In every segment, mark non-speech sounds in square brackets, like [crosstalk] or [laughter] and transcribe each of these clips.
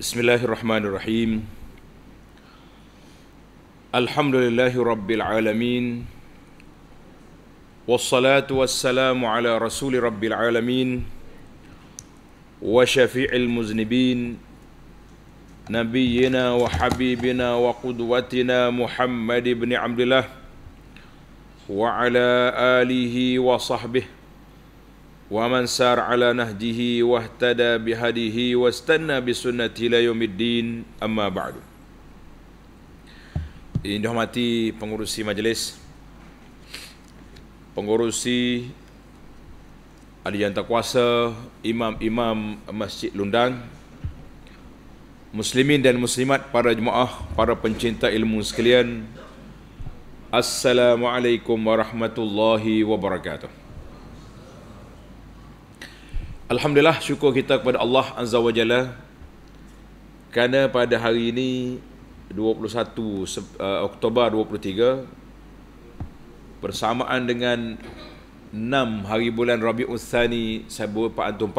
بسم الله الرحمن الرحيم الحمد لله رب العالمين والصلاة والسلام على رسول رب العالمين وشفيع المذنبين نبينا وحبيبنا وقدوتنا محمد بن عبد الله وعلى آله وصحبه ومن سار على نهجه واهتدى بهديه واستنى بسنته الى يوم الدين اما بعد Yang dihormati pengurusi majlis Pengurusi Ali Jantar Kuasa Imam-imam Masjid Lundang Muslimin dan Muslimat Para jemaah Para pencinta ilmu sekalian Assalamualaikum warahmatullahi wabarakatuh Alhamdulillah syukur kita kepada Allah Azza wa Jalla kerana pada hari ini 21 uh, eh, Oktober 23 bersamaan dengan 6 hari bulan Rabiul Thani 1445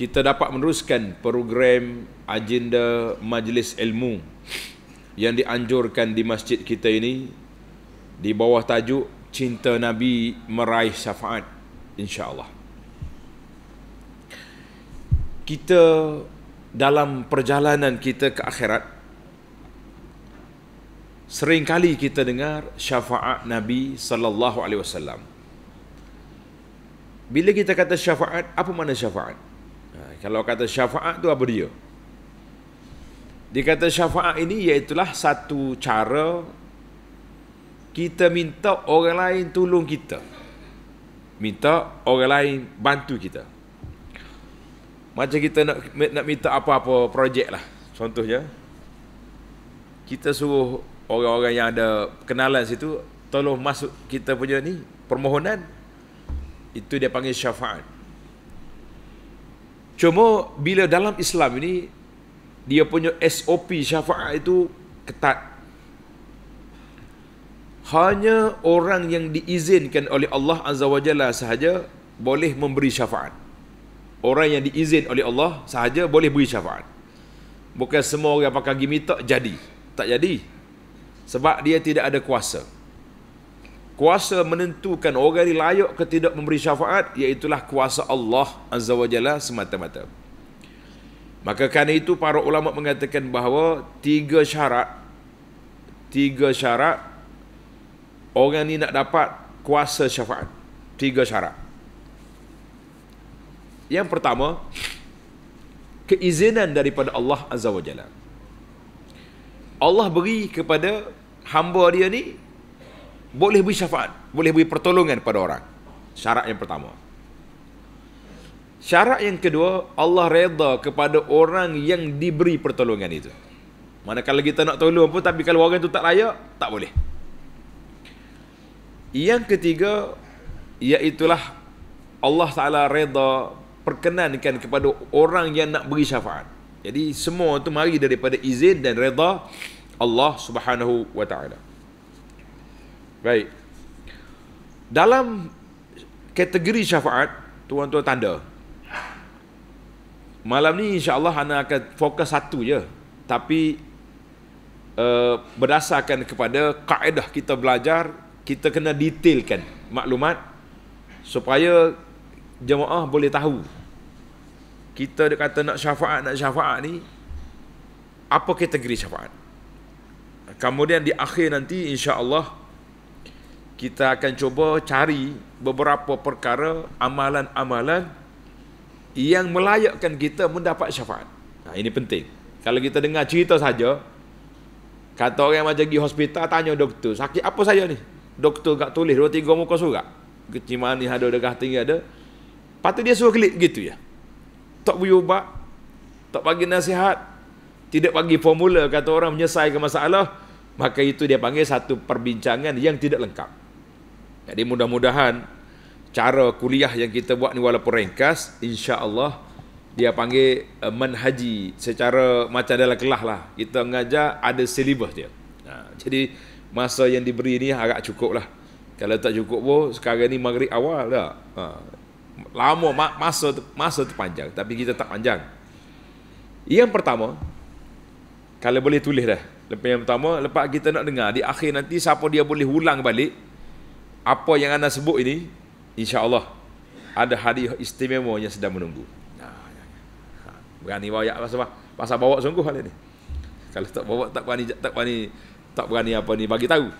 kita dapat meneruskan program agenda majlis ilmu yang dianjurkan di masjid kita ini di bawah tajuk cinta nabi meraih syafaat insyaallah kita dalam perjalanan kita ke akhirat sering kali kita dengar syafaat Nabi sallallahu alaihi wasallam. Bila kita kata syafaat, apa makna syafaat? Ha, kalau kata syafaat tu apa dia? Dikata syafaat ini iaitulah satu cara kita minta orang lain tolong kita. Minta orang lain bantu kita. Macam kita nak nak minta apa-apa projek lah Contohnya Kita suruh orang-orang yang ada kenalan situ Tolong masuk kita punya ni Permohonan Itu dia panggil syafaat Cuma bila dalam Islam ini Dia punya SOP syafaat itu ketat hanya orang yang diizinkan oleh Allah Azza wa Jalla sahaja boleh memberi syafaat orang yang diizin oleh Allah sahaja boleh beri syafaat. Bukan semua orang pakai gigi jadi. Tak jadi. Sebab dia tidak ada kuasa. Kuasa menentukan orang yang layak ke tidak memberi syafaat iaitulah kuasa Allah Azza wa Jalla semata-mata. Maka kerana itu para ulama mengatakan bahawa tiga syarat tiga syarat orang ini nak dapat kuasa syafaat. Tiga syarat. Yang pertama keizinan daripada Allah Azza wa Jalla. Allah beri kepada hamba dia ni boleh beri syafaat, boleh beri pertolongan pada orang. Syarat yang pertama. Syarat yang kedua, Allah reda kepada orang yang diberi pertolongan itu. Mana kalau kita nak tolong pun tapi kalau orang itu tak layak, tak boleh. Yang ketiga, iaitulah Allah Ta'ala reda perkenankan kepada orang yang nak beri syafaat. Jadi semua itu mari daripada izin dan redha Allah Subhanahu wa taala. Baik. Dalam kategori syafaat, tuan-tuan tanda. Malam ni insya-Allah ana akan fokus satu je, tapi uh, berdasarkan kepada kaedah kita belajar, kita kena detailkan maklumat supaya jemaah boleh tahu kita dia kata nak syafaat nak syafaat ni apa kategori syafaat kemudian di akhir nanti insya-Allah kita akan cuba cari beberapa perkara amalan-amalan yang melayakkan kita mendapat syafaat. Nah, ini penting. Kalau kita dengar cerita saja, kata orang yang macam pergi hospital, tanya doktor, sakit apa saya ni? Doktor tak tulis, dua tiga muka surat. Kecimani ada, degah tinggi ada. Patut dia suruh klik begitu ya. Tak beri ubat, tak bagi nasihat, tidak bagi formula kata orang menyelesaikan masalah, maka itu dia panggil satu perbincangan yang tidak lengkap. Jadi mudah-mudahan cara kuliah yang kita buat ni walaupun ringkas, insya-Allah dia panggil eh, manhaji secara macam dalam kelas lah. Kita mengajar ada silibus dia. Ha, jadi masa yang diberi ni agak cukup lah. Kalau tak cukup pun sekarang ni maghrib awal dah. Ha lama masa masa tu panjang tapi kita tak panjang yang pertama kalau boleh tulis dah lepas yang pertama lepas kita nak dengar di akhir nanti siapa dia boleh ulang balik apa yang anda sebut ini insya Allah ada hari istimewa yang sedang menunggu ya, ya, ya. Ha, berani bawa pasal pasal bawa sungguh hal ini kalau tak bawa tak berani tak berani tak berani apa ni bagi tahu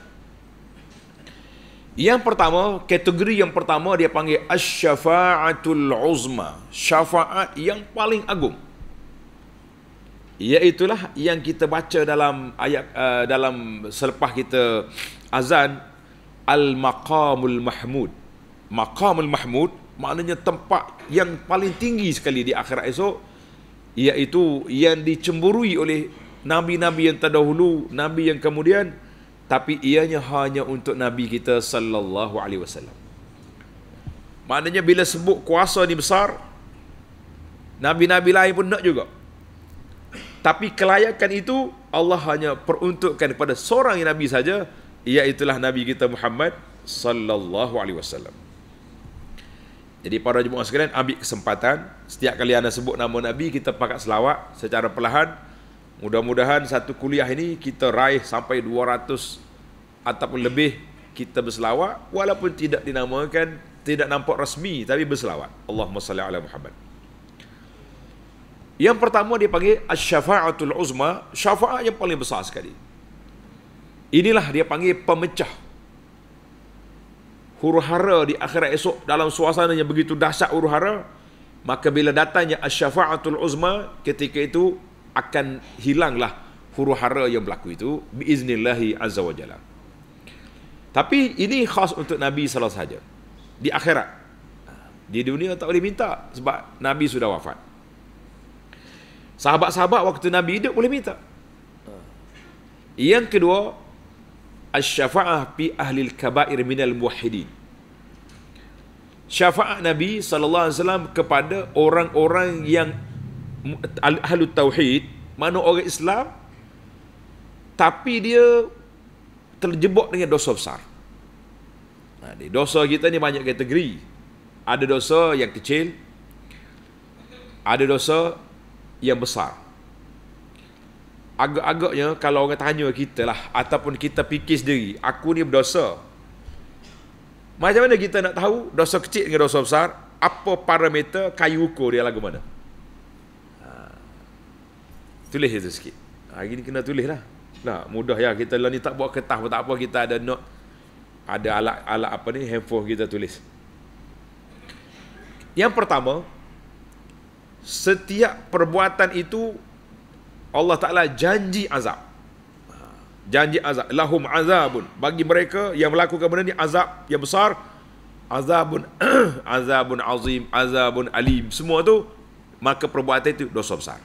yang pertama, kategori yang pertama dia panggil asy-syafa'atul uzma, syafaat yang paling agung. Iaitulah yang kita baca dalam ayat uh, dalam selepas kita azan al-maqamul mahmud. Maqamul mahmud maknanya tempat yang paling tinggi sekali di akhirat esok iaitu yang dicemburui oleh nabi-nabi yang terdahulu, nabi yang kemudian tapi ianya hanya untuk nabi kita sallallahu alaihi wasallam maknanya bila sebut kuasa ni besar nabi-nabi lain pun nak juga tapi kelayakan itu Allah hanya peruntukkan kepada seorang nabi saja iaitu nabi kita Muhammad sallallahu alaihi wasallam jadi para jemaah sekalian ambil kesempatan setiap kali anda sebut nama nabi kita pakat selawat secara perlahan Mudah-mudahan satu kuliah ini kita raih sampai 200 ataupun lebih kita berselawat walaupun tidak dinamakan tidak nampak rasmi tapi berselawat. Allahumma salli ala Muhammad. Yang pertama dia panggil asy-syafa'atul uzma, syafa'at yang paling besar sekali. Inilah dia panggil pemecah. Huru-hara di akhirat esok dalam suasana yang begitu dahsyat huru-hara, maka bila datangnya asy-syafa'atul uzma, ketika itu akan hilanglah huru hara yang berlaku itu biiznillahi azza wajalla. Tapi ini khas untuk Nabi Sallallahu Alaihi Wasallam. Di akhirat. Di dunia tak boleh minta sebab Nabi sudah wafat. Sahabat-sahabat waktu Nabi hidup boleh minta. Yang kedua, asy-syafa'ah bi ahli al-kaba'ir min al-muwahhidin. Syafa'ah Nabi sallallahu alaihi wasallam kepada orang-orang yang ahlu tauhid mana orang Islam tapi dia terjebak dengan dosa besar. Nah, dosa kita ni banyak kategori. Ada dosa yang kecil, ada dosa yang besar. Agak-agaknya kalau orang tanya kita lah ataupun kita fikir sendiri, aku ni berdosa. Macam mana kita nak tahu dosa kecil dengan dosa besar? Apa parameter kayu ukur dia lagu mana? tulis itu sikit. Hari ni kena tulis lah. Nah, mudah ya kita lah ni tak buat kertas pun tak apa kita ada not ada alat alat apa ni handphone kita tulis. Yang pertama, setiap perbuatan itu Allah Taala janji azab. Janji azab lahum azabun bagi mereka yang melakukan benda ni azab yang besar azabun [clears throat] azabun azim azabun alim semua tu maka perbuatan itu dosa besar.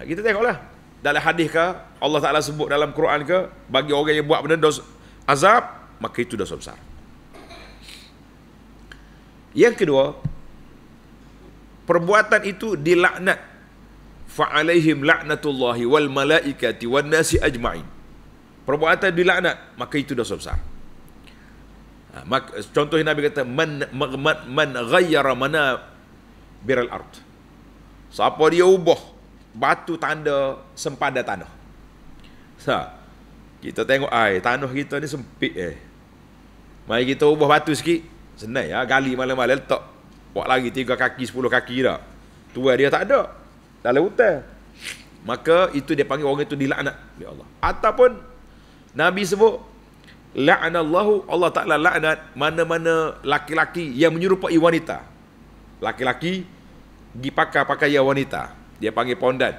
Ha, kita tengoklah dalam hadis ke Allah Taala sebut dalam Quran ke bagi orang yang buat benda dosa azab maka itu dosa besar yang kedua perbuatan itu dilaknat fa'alaihim laknatullahi wal malaikati wan nasi ajma'in perbuatan dilaknat maka itu dosa besar ha, contohnya Nabi kata man man, man ghayyara mana biral ard siapa dia ubah batu tanda sempadan tanah. Sa. Kita tengok ai tanah kita ni sempit eh. Mari kita ubah batu sikit. Senai ya gali malam-malam letak. Buat lagi tiga kaki, sepuluh kaki dah. Tuan dia tak ada. Dalam hutan. Maka itu dia panggil orang itu dilaknat. Ya Allah. Ataupun Nabi sebut la'anallahu Allah Taala laknat mana-mana laki-laki yang menyerupai wanita. Laki-laki dipakai pakaian wanita dia panggil pondan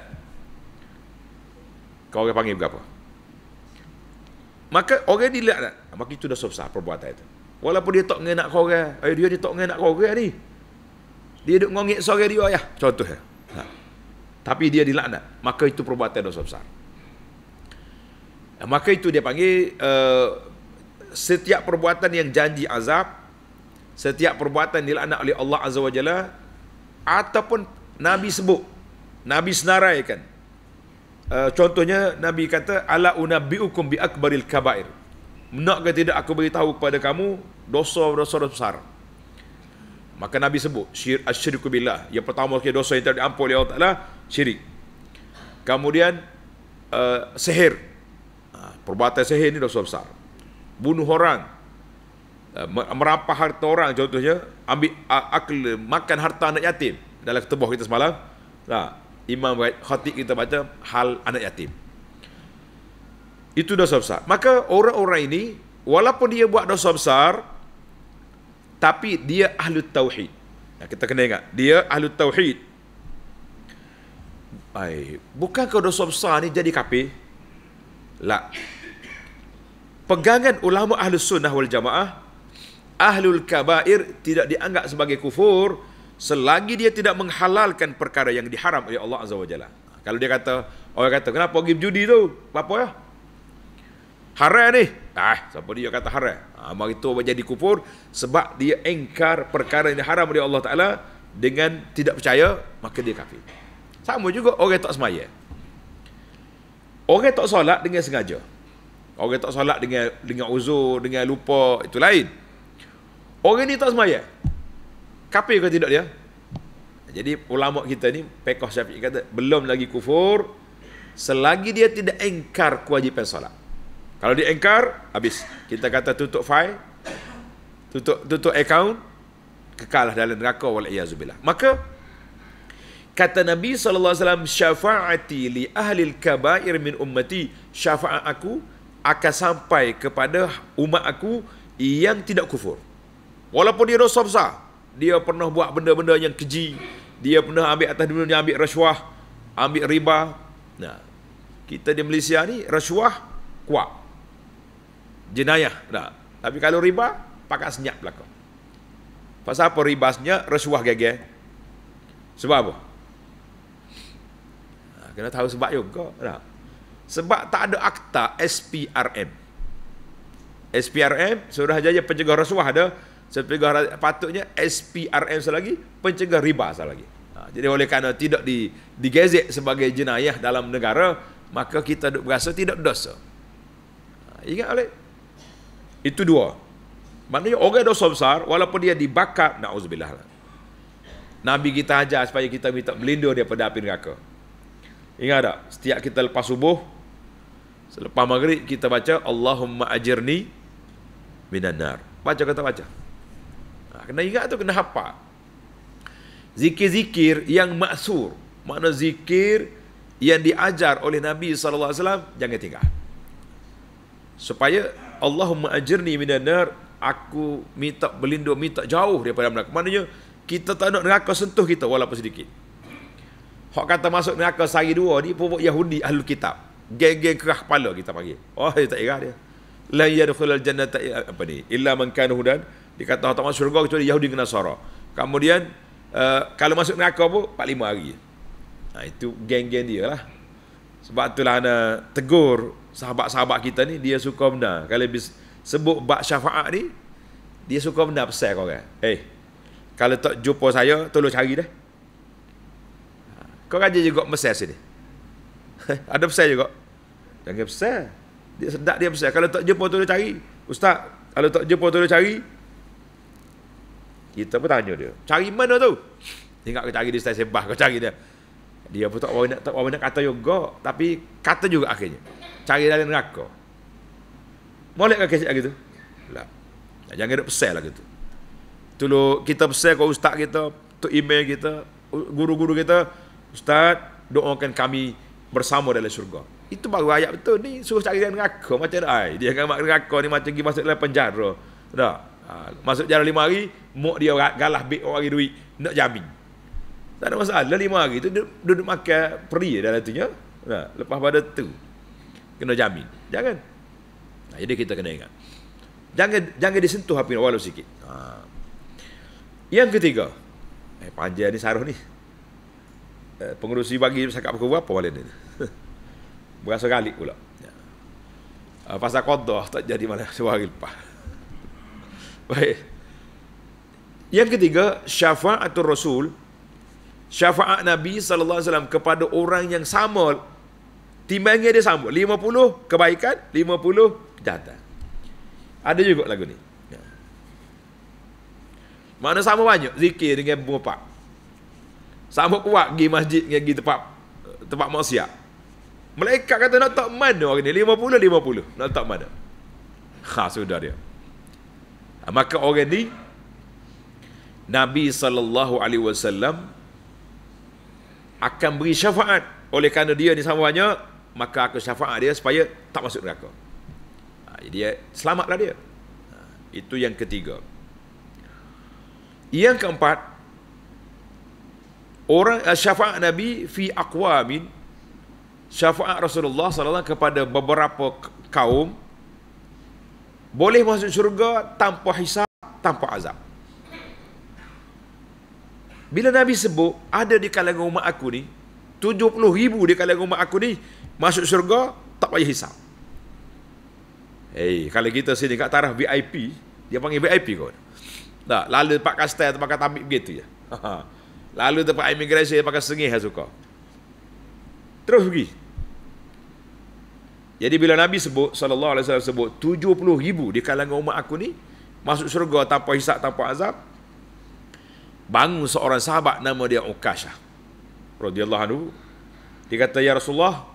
kau orang panggil berapa maka orang dia tak ah, maka itu dah susah perbuatan itu walaupun dia tak mengenak kau orang eh, dia ni tak mengenak kau orang ni dia duduk ngongik sore dia ayah contohnya ha. tapi dia dilaknat maka itu perbuatan dosa besar maka itu dia panggil uh, setiap perbuatan yang janji azab setiap perbuatan dilaknat oleh Allah azza wajalla ataupun nabi sebut Nabi senaraikan. Uh, contohnya Nabi kata ala unabbiukum bi akbaril kabair. Nak ke tidak aku beritahu kepada kamu dosa-dosa besar. Maka Nabi sebut syir asyriku billah. Yang pertama sekali dosa yang tidak diampuni oleh Allah Taala syirik. Kemudian uh, sihir. Ha, perbuatan sihir ini dosa besar. Bunuh orang. Uh, harta orang contohnya ambil uh, akal makan harta anak yatim dalam ketubuh kita semalam. Nah, ha, Imam Khatib kita baca hal anak yatim. Itu dosa besar. Maka orang-orang ini walaupun dia buat dosa besar tapi dia ahli tauhid. Nah, ya, kita kena ingat, dia ahli tauhid. Ai, bukan kau dosa besar ni jadi kapi. Lah. Pegangan ulama ahli sunnah wal jamaah, ahlul kabair tidak dianggap sebagai kufur, selagi dia tidak menghalalkan perkara yang diharam oleh Allah Azza wa Jalla. Kalau dia kata, orang kata, kenapa pergi judi tu? Apa ya? Haram ni. Ah, siapa dia kata haram? Ha, ah, mari tu jadi kufur sebab dia engkar perkara yang diharam oleh Allah Taala dengan tidak percaya, maka dia kafir. Sama juga orang tak semaya. Orang tak solat dengan sengaja. Orang tak solat dengan dengan uzur, dengan lupa, itu lain. Orang ni tak semaya kafir ke tidak dia? Jadi ulama kita ni Pekoh Syafi'i kata belum lagi kufur selagi dia tidak engkar kewajipan solat. Kalau dia engkar, habis. Kita kata tutup file, tutup tutup account, kekalah dalam neraka wal iazubillah. Maka kata Nabi sallallahu alaihi wasallam syafaati li ahli al-kaba'ir min ummati, syafa'at aku akan sampai kepada umat aku yang tidak kufur. Walaupun dia dosa besar, dia pernah buat benda-benda yang keji. Dia pernah ambil atas dunia dia ambil rasuah, ambil riba. Nah. Kita di Malaysia ni rasuah kuat. Jenayah Nah, Tapi kalau riba pakai senyap belaka. Pasal apa riba senyap, rasuah gege. Sebab apa? kena tahu sebab juga dah. Sebab tak ada akta SPRM. SPRM Suruhanjaya Pencegah Rasuah ada sepegah patutnya SPRM selagi pencegah riba selagi. Ha, jadi oleh kerana tidak di, digezek sebagai jenayah dalam negara, maka kita duk berasa tidak dosa. Ha, ingat oleh itu dua. Maknanya orang dosa besar walaupun dia dibakar naudzubillah. Nabi kita ajar supaya kita minta berlindung daripada api neraka. Ingat tak? Setiap kita lepas subuh, selepas maghrib kita baca Allahumma ajirni minan nar. Baca kata baca. Kena ingat tu kena hafal. Zikir-zikir yang maksur. Makna zikir yang diajar oleh Nabi SAW, jangan tinggal. Supaya Allahumma ajirni minan nar, aku minta berlindung, minta jauh daripada neraka. Maknanya, kita tak nak neraka sentuh kita walaupun sedikit. Hak kata masuk neraka sehari dua ni, pupuk Yahudi, ahlul kitab. Geng-geng kerah kepala kita panggil. Oh, dia tak ingat dia. La yadukhul al-jannata apa ni? Illa man kana hudan. Dikata orang orang masuk syurga kecuali Yahudi dan Nasara. Kemudian uh, kalau masuk neraka pun 45 hari. Nah, ha, itu geng-geng dia lah. Sebab itulah ana tegur sahabat-sahabat kita ni dia suka benda. Kalau bis, sebut bab syafaat ni dia suka benda pesan kau kan. Eh. Kalau tak jumpa saya tolong cari dah. Kau raja juga mesej sini. [laughs] Ada pesan juga. Jangan pesan. Dia sedap dia pesan. Kalau tak jumpa tolong cari. Ustaz, kalau tak jumpa tolong cari, kita pun tanya dia. Cari mana tu? Ingat kita cari di stesen bah kau cari dia. Dia pun tak orang nak tak orang nak kata juga tapi kata juga akhirnya. Cari dalam neraka. Boleh ke kesek gitu? Lah. Jangan nak pesel lah gitu. Tulu kita pesel kau ustaz kita, tu email kita, guru-guru kita, ustaz doakan kami bersama dalam syurga. Itu baru ayat betul ni suruh cari dalam neraka macam ai dia akan masuk neraka ni macam pergi masuk dalam penjara. Dah. Ha, masuk jalan lima hari, mok dia galah bik orang duit, nak jamin. Tak ada masalah, lima hari tu duduk, duduk makan peri dalam tunya. Nah, ha, lepas pada tu, kena jamin. Jangan. Nah, ha, jadi kita kena ingat. Jangan jangan disentuh api walau sikit. Ha. Yang ketiga, eh, panjang ni saruh ni. Eh, pengurusi bagi cakap pukul berapa malam ni? [laughs] Berasa galik pula. Ya. Uh, pasal kodoh tak jadi malam [laughs] sebuah hari lepas. Baik. Yang ketiga, syafa'atul rasul. Syafa'at Nabi sallallahu alaihi wasallam kepada orang yang sama timbangnya dia sama. 50 kebaikan, 50 kejahatan. Ada juga lagu ni. Ya. Mana sama banyak zikir dengan bapak. Sama kuat pergi masjid dengan pergi tempat tempat maksiat. Malaikat kata nak tak mana orang ni? 50 50. Nak tak mana? Ha sudah dia. Ah, maka orang ni Nabi sallallahu alaihi wasallam akan beri syafaat oleh kerana dia ni sama banyak maka aku syafaat dia supaya tak masuk neraka. Ah, jadi eh, selamatlah dia. Ah, itu yang ketiga. Yang keempat orang syafaat Nabi fi aqwamin syafaat Rasulullah sallallahu kepada beberapa kaum boleh masuk syurga tanpa hisap, tanpa azab. Bila Nabi sebut, ada di kalangan umat aku ni, 70 ribu di kalangan umat aku ni, masuk syurga, tak payah hisap. Hei, eh, kalau kita sini kat taraf VIP, dia panggil VIP kot. Tak, lalu tempat kastel, atau pakai tamik begitu je. [laughs] Lalu tempat imigrasi, dia pakai sengih yang suka. Terus pergi, jadi bila Nabi sebut sallallahu alaihi wasallam sebut 70 ribu di kalangan umat aku ni masuk syurga tanpa hisab tanpa azab bangun seorang sahabat nama dia Ukashah radhiyallahu anhu dia kata ya Rasulullah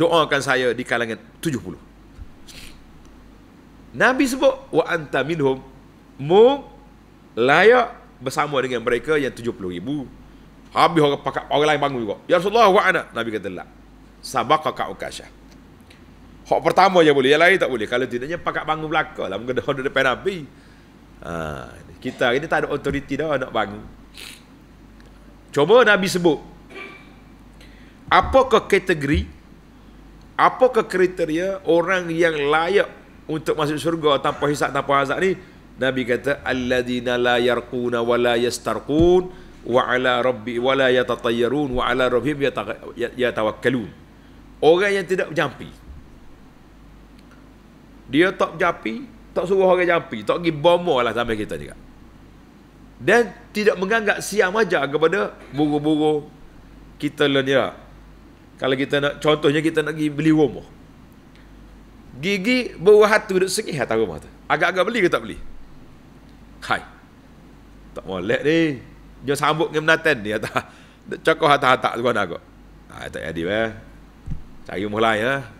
doakan saya di kalangan 70 Nabi sebut wa anta minhum mu layak bersama dengan mereka yang 70 ribu habis orang pakat orang lain bangun juga ya Rasulullah wa ana Nabi kata la sabaqaka Ukashah Hak pertama je boleh, yang lain tak boleh. Kalau tidaknya pakat bangun belakang lah. Mungkin ada depan Nabi. Ha, kita ini tak ada otoriti dah nak bangun. Cuba Nabi sebut. apa ke kategori, apa ke kriteria orang yang layak untuk masuk syurga tanpa hisap, tanpa azab ni? Nabi kata, Alladina la yarquna wa la yastarqun wa ala rabbi wa la yatatayyarun wa ala rabbi yatawakkalun. Orang yang tidak berjampi. Dia tak japi, tak suruh orang japi, tak pergi bomo lah sampai kita juga. Dan tidak menganggap siam aja kepada buru-buru kita lah dia. Kalau kita nak, contohnya kita nak pergi beli rumah. Gigi bawa hatu duduk sikit atas rumah tu. Agak-agak beli ke tak beli? Hai. Tak boleh ni. Dia sambut dengan menatan ni atas. Cakap hatak-hatak tu kan aku. Ha, ah, tak jadi lah. Cari rumah lain lah. Ha. Ya.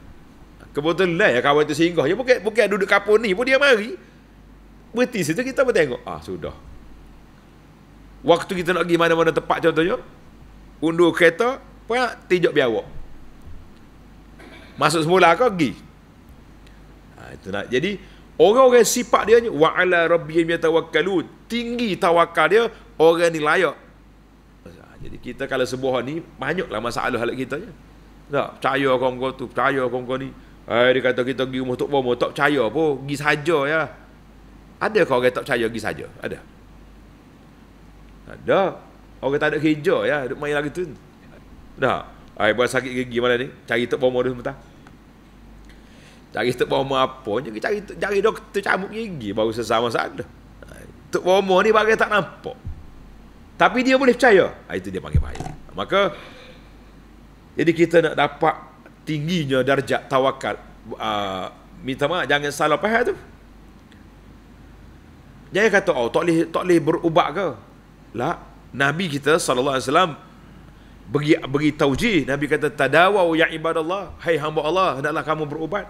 Kebetulan ya kawan tu singgah je ya, bukan bukan duduk kapur ni pun dia mari. Berhenti situ kita pun tengok. Ah sudah. Waktu kita nak pergi mana-mana tempat contohnya undur kereta, pak tijak biawak. Masuk semula kau pergi. Ha, itu nak. Jadi orang-orang sifat dia wa ala rabbiyam yatawakkalu, tinggi tawakal dia orang ni layak. Ah, jadi kita kalau sebuah ni banyaklah masalah hal kita je. Tak percaya kau kau tu, percaya kau kau ni. Ah dia kata kita pergi rumah tok bomo tak percaya apa, pergi saja ya. Ada ke orang tak percaya pergi saja? Ada. Ada. Orang tak ada kerja ya, duk main lagi tu. Dah. Ai eh, buat sakit gigi mana ni? Cari tok bomo dulu sebentar. Cari tok bomo apa? Jadi cari cari doktor cabut gigi baru sesama sana. Eh, tok bomo ni bagai tak nampak. Tapi dia boleh percaya. Ah, itu dia panggil bahaya. Maka jadi kita nak dapat tingginya darjat tawakal uh, ah, minta maaf jangan salah faham tu jangan kata oh tak boleh tak boleh berubah ke lah nabi kita sallallahu alaihi wasallam bagi bagi taujih nabi kata tadawau ya ibadallah hai hey, hamba Allah hendaklah kamu berubat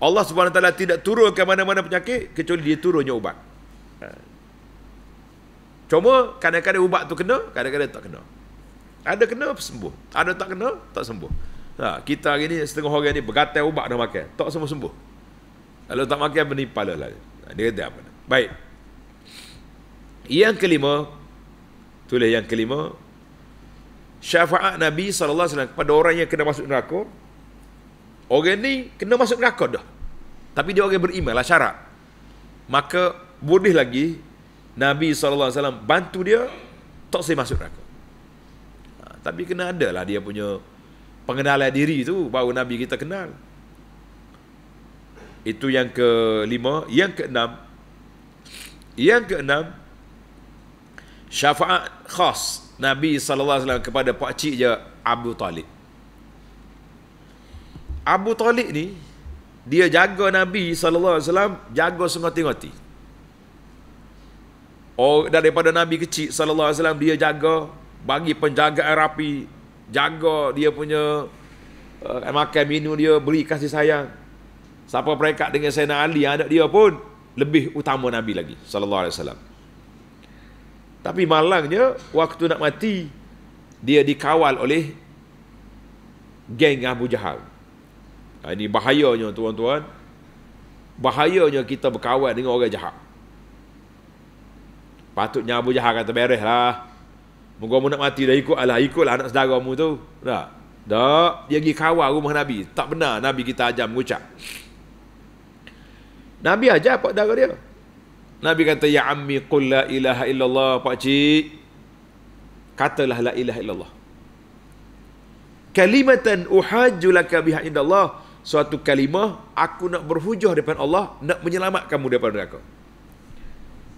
Allah Subhanahu taala tidak turun ke mana-mana penyakit kecuali dia turunnya ubat cuma kadang-kadang ubat tu kena kadang-kadang tak kena ada kena sembuh ada tak kena tak sembuh Ha, kita hari ni setengah orang ni bergatal ubat dah makan. Tak semua sembuh. Kalau tak makan benda lah. Ha, dia kata apa? Baik. Yang kelima tulis yang kelima syafaat Nabi sallallahu alaihi wasallam kepada orang yang kena masuk neraka. Orang ni kena masuk neraka dah. Tapi dia orang beriman lah syarat. Maka boleh lagi Nabi sallallahu alaihi wasallam bantu dia tak sampai masuk neraka. Ha, tapi kena adalah dia punya pengenalan diri tu baru Nabi kita kenal. Itu yang ke lima, yang ke enam, Yang ke enam, syafaat khas Nabi sallallahu alaihi wasallam kepada pak cik je Abu Talib. Abu Talib ni dia jaga Nabi sallallahu alaihi wasallam jaga sengati-ngati. Oh daripada Nabi kecil sallallahu alaihi wasallam dia jaga bagi penjagaan rapi, jaga dia punya uh, makan minum dia beri kasih sayang siapa mereka dengan Sayyidina Ali anak dia pun lebih utama Nabi lagi sallallahu alaihi wasallam tapi malangnya waktu nak mati dia dikawal oleh geng Abu Jahal nah, ha, ini bahayanya tuan-tuan bahayanya kita berkawan dengan orang jahat patutnya Abu Jahal kata bereslah Moga mu nak mati dah ikutlah ikutlah anak saudara mu tu. Tak. Tak, dia pergi kawal rumah Nabi. Tak benar Nabi kita ajar mengucap. Nabi ajar pak dara dia. Nabi kata ya ammi qul la ilaha illallah pak cik. Katalah la ilaha illallah. Kalimatan uhajju laka biha indallah. Suatu kalimah aku nak berhujah depan Allah nak menyelamatkan kamu daripada neraka.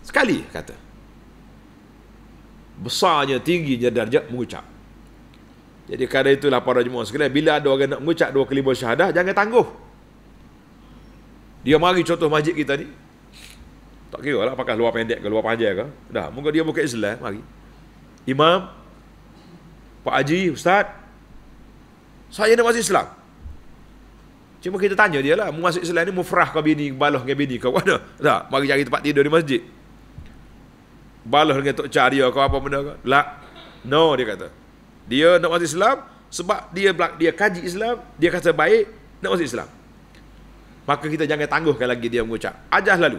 Sekali kata besarnya tingginya darjat mengucap jadi kerana itulah para jemaah sekalian bila ada orang nak mengucap dua kalimah syahadah jangan tangguh dia mari contoh masjid kita ni tak kira lah apakah luar pendek ke luar panjang ke dah moga dia bukan Islam mari imam pak haji ustaz saya nak masuk Islam cuma kita tanya dia lah masuk Islam ni mufrah ke bini balah ke bini ke [laughs] mana dah mari cari tempat tidur di masjid balas dengan Tok Caria kau apa benda kau. Lah. No dia kata. Dia nak masuk Islam sebab dia belak dia kaji Islam, dia kata baik nak masuk Islam. Maka kita jangan tangguhkan lagi dia mengucap. Ajah lalu.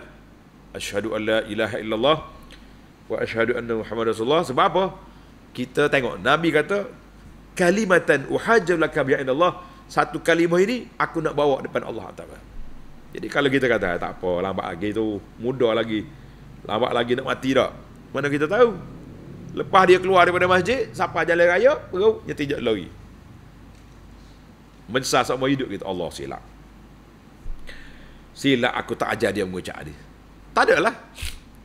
Asyhadu an ilaha illallah wa asyhadu anna Muhammad rasulullah. Sebab apa? Kita tengok Nabi kata kalimatan uhajjal laka bi Allah. Satu kalimah ini aku nak bawa depan Allah Taala. Jadi kalau kita kata tak apa, lambat lagi tu, mudah lagi. Lambat lagi nak mati tak? Mana kita tahu? Lepas dia keluar daripada masjid, siapa jalan raya, perlu dia tidak lari. Menyesal sama hidup kita. Allah silap. Silap aku tak ajar dia mengucap dia. Tak ada lah.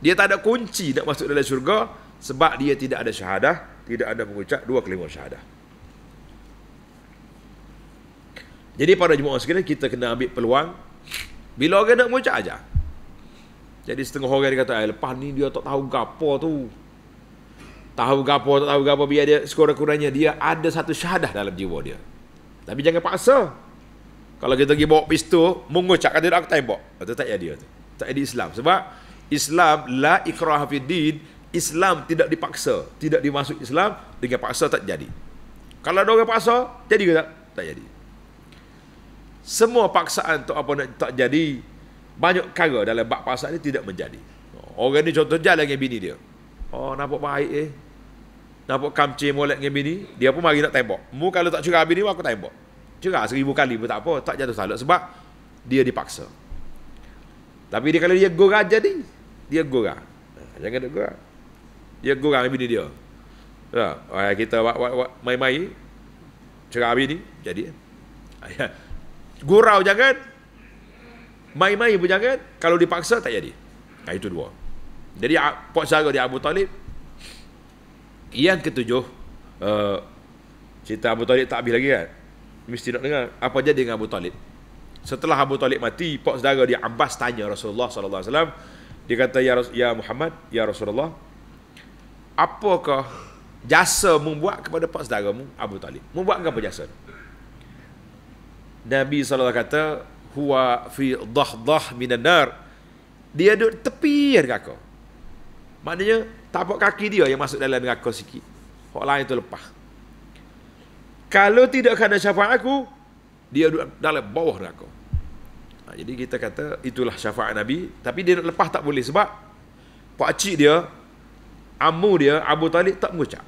Dia tak ada kunci nak masuk dalam syurga sebab dia tidak ada syahadah, tidak ada mengucap dua kelima syahadah. Jadi pada jemaah sekalian kita kena ambil peluang bila orang nak mengucap ajar. Jadi setengah orang dia kata, eh, lepas ni dia tak tahu gapo tu. Tahu gapo, tak tahu gapo, biar dia sekurang-kurangnya. Dia ada satu syahadah dalam jiwa dia. Tapi jangan paksa. Kalau kita pergi bawa pistol, mengucap kata aku tembok, Itu tak jadi. Itu. Tak jadi Islam. Sebab Islam, la ikrah hafidin, Islam tidak dipaksa. Tidak dimasuk Islam, dengan paksa tak jadi. Kalau ada orang paksa, jadi ke tak? Tak jadi. Semua paksaan tu apa nak tak jadi, banyak kara dalam bak pasal ni tidak menjadi. Orang ni contoh jalan dengan bini dia. Oh, nampak baik eh. Nampak kamci molek dengan bini, dia pun mari nak tembok. Mu kalau tak cerai bini, aku tembok. Cerai seribu kali pun tak apa, tak jatuh salah sebab dia dipaksa. Tapi dia kalau dia gurah jadi, dia gurah. Eh, jangan dia gurah. Dia gurah bini dia. Ya, kita main-main cerai bini, jadi. Ayah. Gurau jangan, Main-main pun jangan. Kalau dipaksa tak jadi. Nah, itu dua. Jadi ah, pot sara di Abu Talib. Yang ketujuh. Uh, cerita Abu Talib tak habis lagi kan. Mesti nak dengar. Apa jadi dengan Abu Talib? Setelah Abu Talib mati, pak saudara dia Abbas tanya Rasulullah SAW. dia kata ya ya Muhammad, ya Rasulullah, apakah jasa membuat kepada pak saudaramu Abu Talib? Membuat apa jasa? Nabi sallallahu alaihi wasallam kata, huwa fi dhahdah minan nar. Dia duduk tepi neraka. Maknanya tapak kaki dia yang masuk dalam neraka sikit. Hak lain tu lepas. Kalau tidak kena syafaat aku, dia duduk dalam bawah neraka. Ha, jadi kita kata itulah syafaat Nabi, tapi dia nak lepas tak boleh sebab pak cik dia, amu dia Abu Talib tak mengucap.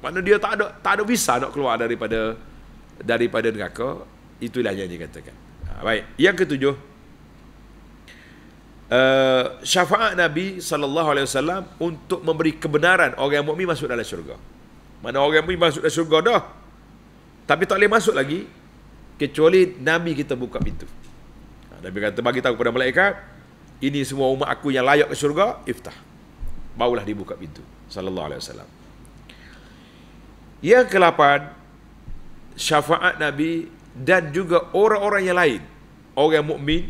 Maknanya dia tak ada tak ada visa nak keluar daripada daripada neraka. Itulah yang dikatakan. Ah, baik. Yang ketujuh. Uh, syafaat Nabi sallallahu alaihi wasallam untuk memberi kebenaran orang yang mukmin masuk dalam syurga. Mana orang yang mukmin masuk dalam syurga dah. Tapi tak boleh masuk lagi kecuali Nabi kita buka pintu. Ah, Nabi kata bagi tahu kepada malaikat, ini semua umat aku yang layak ke syurga, iftah. Barulah dibuka pintu sallallahu alaihi wasallam. Yang ke syafaat Nabi dan juga orang-orang yang lain orang mukmin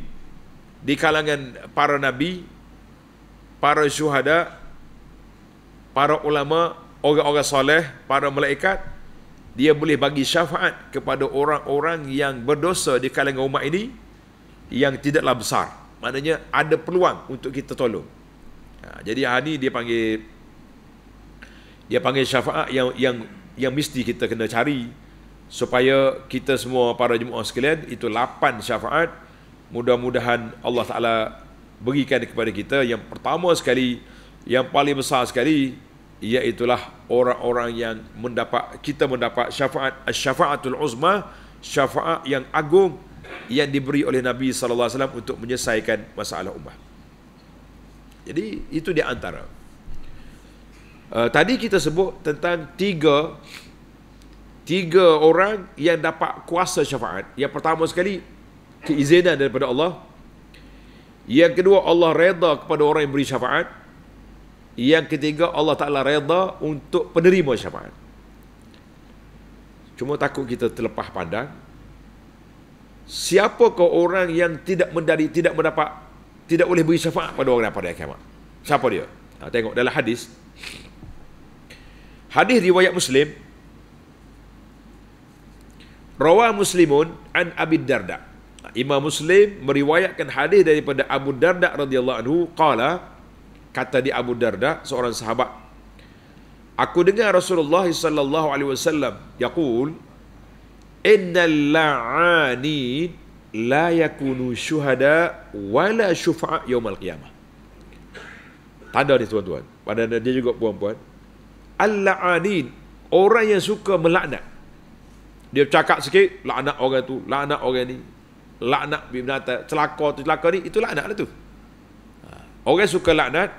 di kalangan para nabi para syuhada para ulama orang-orang soleh para malaikat dia boleh bagi syafaat kepada orang-orang yang berdosa di kalangan umat ini yang tidaklah besar maknanya ada peluang untuk kita tolong ha, jadi hari dia panggil dia panggil syafaat yang yang yang mesti kita kena cari supaya kita semua para jemaah sekalian itu lapan syafaat mudah-mudahan Allah Taala berikan kepada kita yang pertama sekali yang paling besar sekali iaitulah orang-orang yang mendapat kita mendapat syafaat syafaatul uzma syafaat yang agung yang diberi oleh Nabi sallallahu alaihi wasallam untuk menyelesaikan masalah umat. Jadi itu di antara. Uh, tadi kita sebut tentang tiga tiga orang yang dapat kuasa syafaat. Yang pertama sekali keizinan daripada Allah. Yang kedua Allah reda kepada orang yang beri syafaat. Yang ketiga Allah Taala reda untuk penerima syafaat. Cuma takut kita terlepas pandang. Siapakah orang yang tidak mendari tidak mendapat tidak boleh beri syafaat pada orang pada kiamat? Siapa dia? Ha, tengok dalam hadis. Hadis riwayat Muslim, Rawa Muslimun an Abi Darda. Imam Muslim meriwayatkan hadis daripada Abu Darda radhiyallahu anhu qala kata di Abu Darda seorang sahabat Aku dengar Rasulullah sallallahu alaihi wasallam yaqul innal la'ani la yakunu syuhada wala syufa'a al qiyamah. Tanda ni tuan-tuan. Padahal dia juga puan-puan. Al-la'anin orang yang suka melaknat dia cakap sikit, laknat orang tu, laknat orang ni. Laknat binatang, celaka tu, celaka ni, itu laknat lah tu. Ha, orang suka laknat,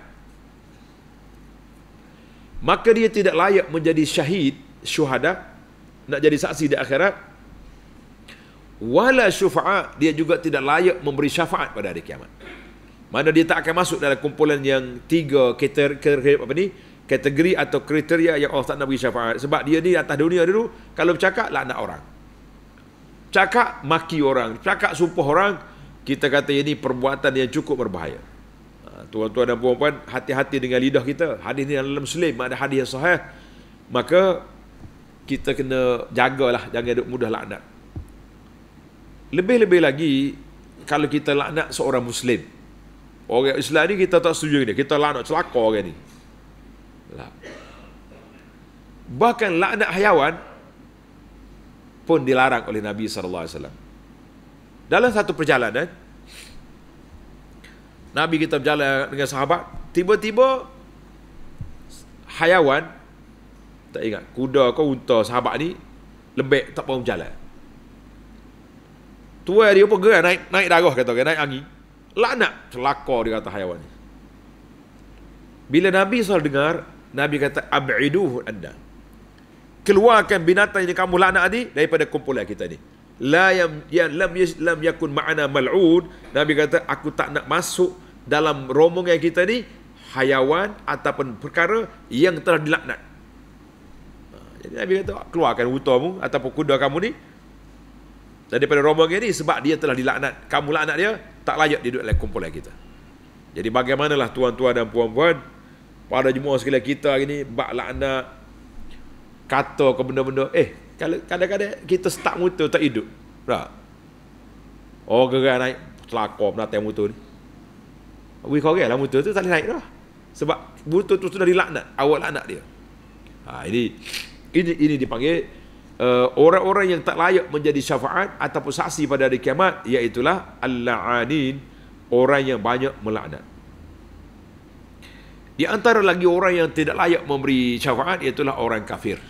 maka dia tidak layak menjadi syahid, syuhada, nak jadi saksi di akhirat. Walau syufa'at, dia juga tidak layak memberi syafaat pada hari kiamat. Mana dia tak akan masuk dalam kumpulan yang tiga kriteria apa ni? kategori atau kriteria yang Allah tak nak bagi syafaat sebab dia ni atas dunia dulu kalau bercakap laknat orang cakap maki orang cakap sumpah orang kita kata ini perbuatan yang cukup berbahaya ha, tuan-tuan dan puan-puan hati-hati dengan lidah kita hadis ni dalam muslim ada hadis yang sahih maka kita kena jagalah jangan duk mudah laknat lebih-lebih lagi kalau kita laknat seorang muslim orang Islam ni kita tak setuju dengan dia kita laknat celaka orang ni lam. Bahkan laknat hayawan pun dilarang oleh Nabi sallallahu alaihi wasallam. Dalam satu perjalanan Nabi kita berjalan dengan sahabat, tiba-tiba hayawan tak ingat kuda kau untuk sahabat ni lebek tak mau berjalan. Tua dia pun gerak naik naik darah kata kan naik angin. Laknat celaka dia kata hayawan ni. Bila Nabi SAW dengar, Nabi kata ab'iduhu anda. Keluarkan binatang yang kamu laknat tadi daripada kumpulan kita ni. La yam ya lam yas lam yakun ma'ana mal'ud. Nabi kata aku tak nak masuk dalam rombongan kita ni hayawan ataupun perkara yang telah dilaknat. Ha, jadi Nabi kata keluarkan utamu ataupun kuda kamu ni daripada rombongan ni sebab dia telah dilaknat. Kamu laknat dia tak layak duduk dalam kumpulan kita. Jadi bagaimanalah tuan-tuan dan puan-puan pada jemaah sekalian kita hari ni bak lakna kata ke benda-benda eh kadang-kadang kita start motor tak hidup tak oh gerak naik selaka pun atas motor ni we korek lah motor tu tak boleh naik dah sebab motor tu sudah dilaknat awak anak dia ha, ini ini ini dipanggil uh, orang-orang yang tak layak menjadi syafaat ataupun saksi pada hari kiamat iaitu al-la'anin orang yang banyak melaknat di antara lagi orang yang tidak layak memberi syafaat Iaitulah orang kafir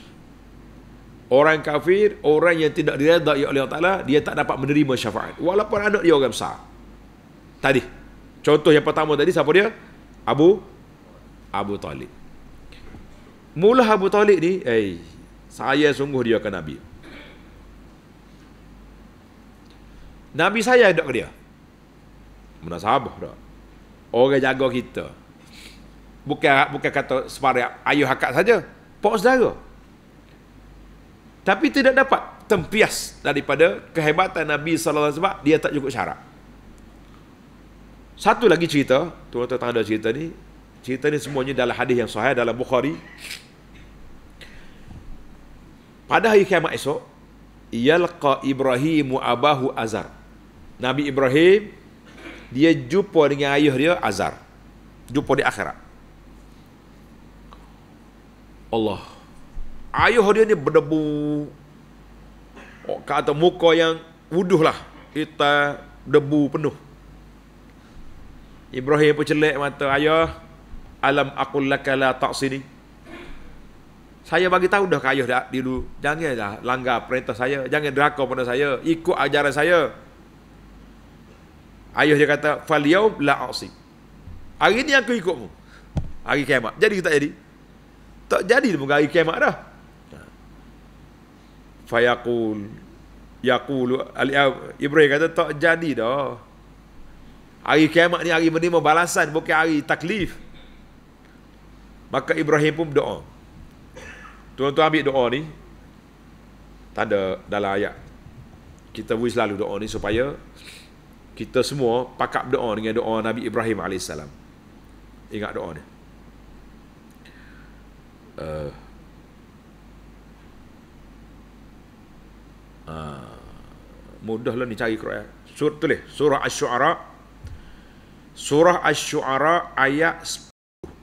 Orang kafir, orang yang tidak diredai ya Allah Ta'ala Dia tak dapat menerima syafaat Walaupun anak dia orang besar Tadi Contoh yang pertama tadi siapa dia? Abu Abu Talib Mula Abu Talib ni hey, eh, Saya sungguh dia ke Nabi Nabi saya hidup ke dia Mana sahabah dah Orang jaga kita bukan bukan kata separa ayuh hakak saja pok saudara tapi tidak dapat tempias daripada kehebatan Nabi sallallahu alaihi wasallam dia tak cukup syarat satu lagi cerita tuan-tuan tak ada cerita ni cerita ni semuanya dalam hadis yang sahih dalam Bukhari pada hari kiamat esok yalqa Ibrahim abahu azar Nabi Ibrahim dia jumpa dengan ayah dia azar jumpa di akhirat Allah Ayuh dia ni berdebu oh, Ke atas muka yang Wuduh lah Kita Debu penuh Ibrahim pun celik mata Ayuh Alam akul laka la sini. Saya bagi tahu dah kayuh dah dulu Jangan dah langgar perintah saya Jangan drakor pada saya Ikut ajaran saya Ayuh dia kata Faliyaw la aksi Hari ni aku ikutmu Hari kiamat Jadi tak jadi tak jadi pun hari kiamat dah. Ya. Fayaqul Yaqulu Ibrahim kata tak jadi dah. Hari kiamat ni hari menerima balasan bukan hari taklif. Maka Ibrahim pun berdoa. Tuan-tuan ambil doa ni tanda dalam ayat. Kita buat selalu doa ni supaya kita semua pakat berdoa dengan doa Nabi Ibrahim alaihissalam. Ingat doa ni. Uh, uh, mudahlah ni cari Quran. Surah tulis Surah Asy-Syu'ara. Surah Asy-Syu'ara ayat 10,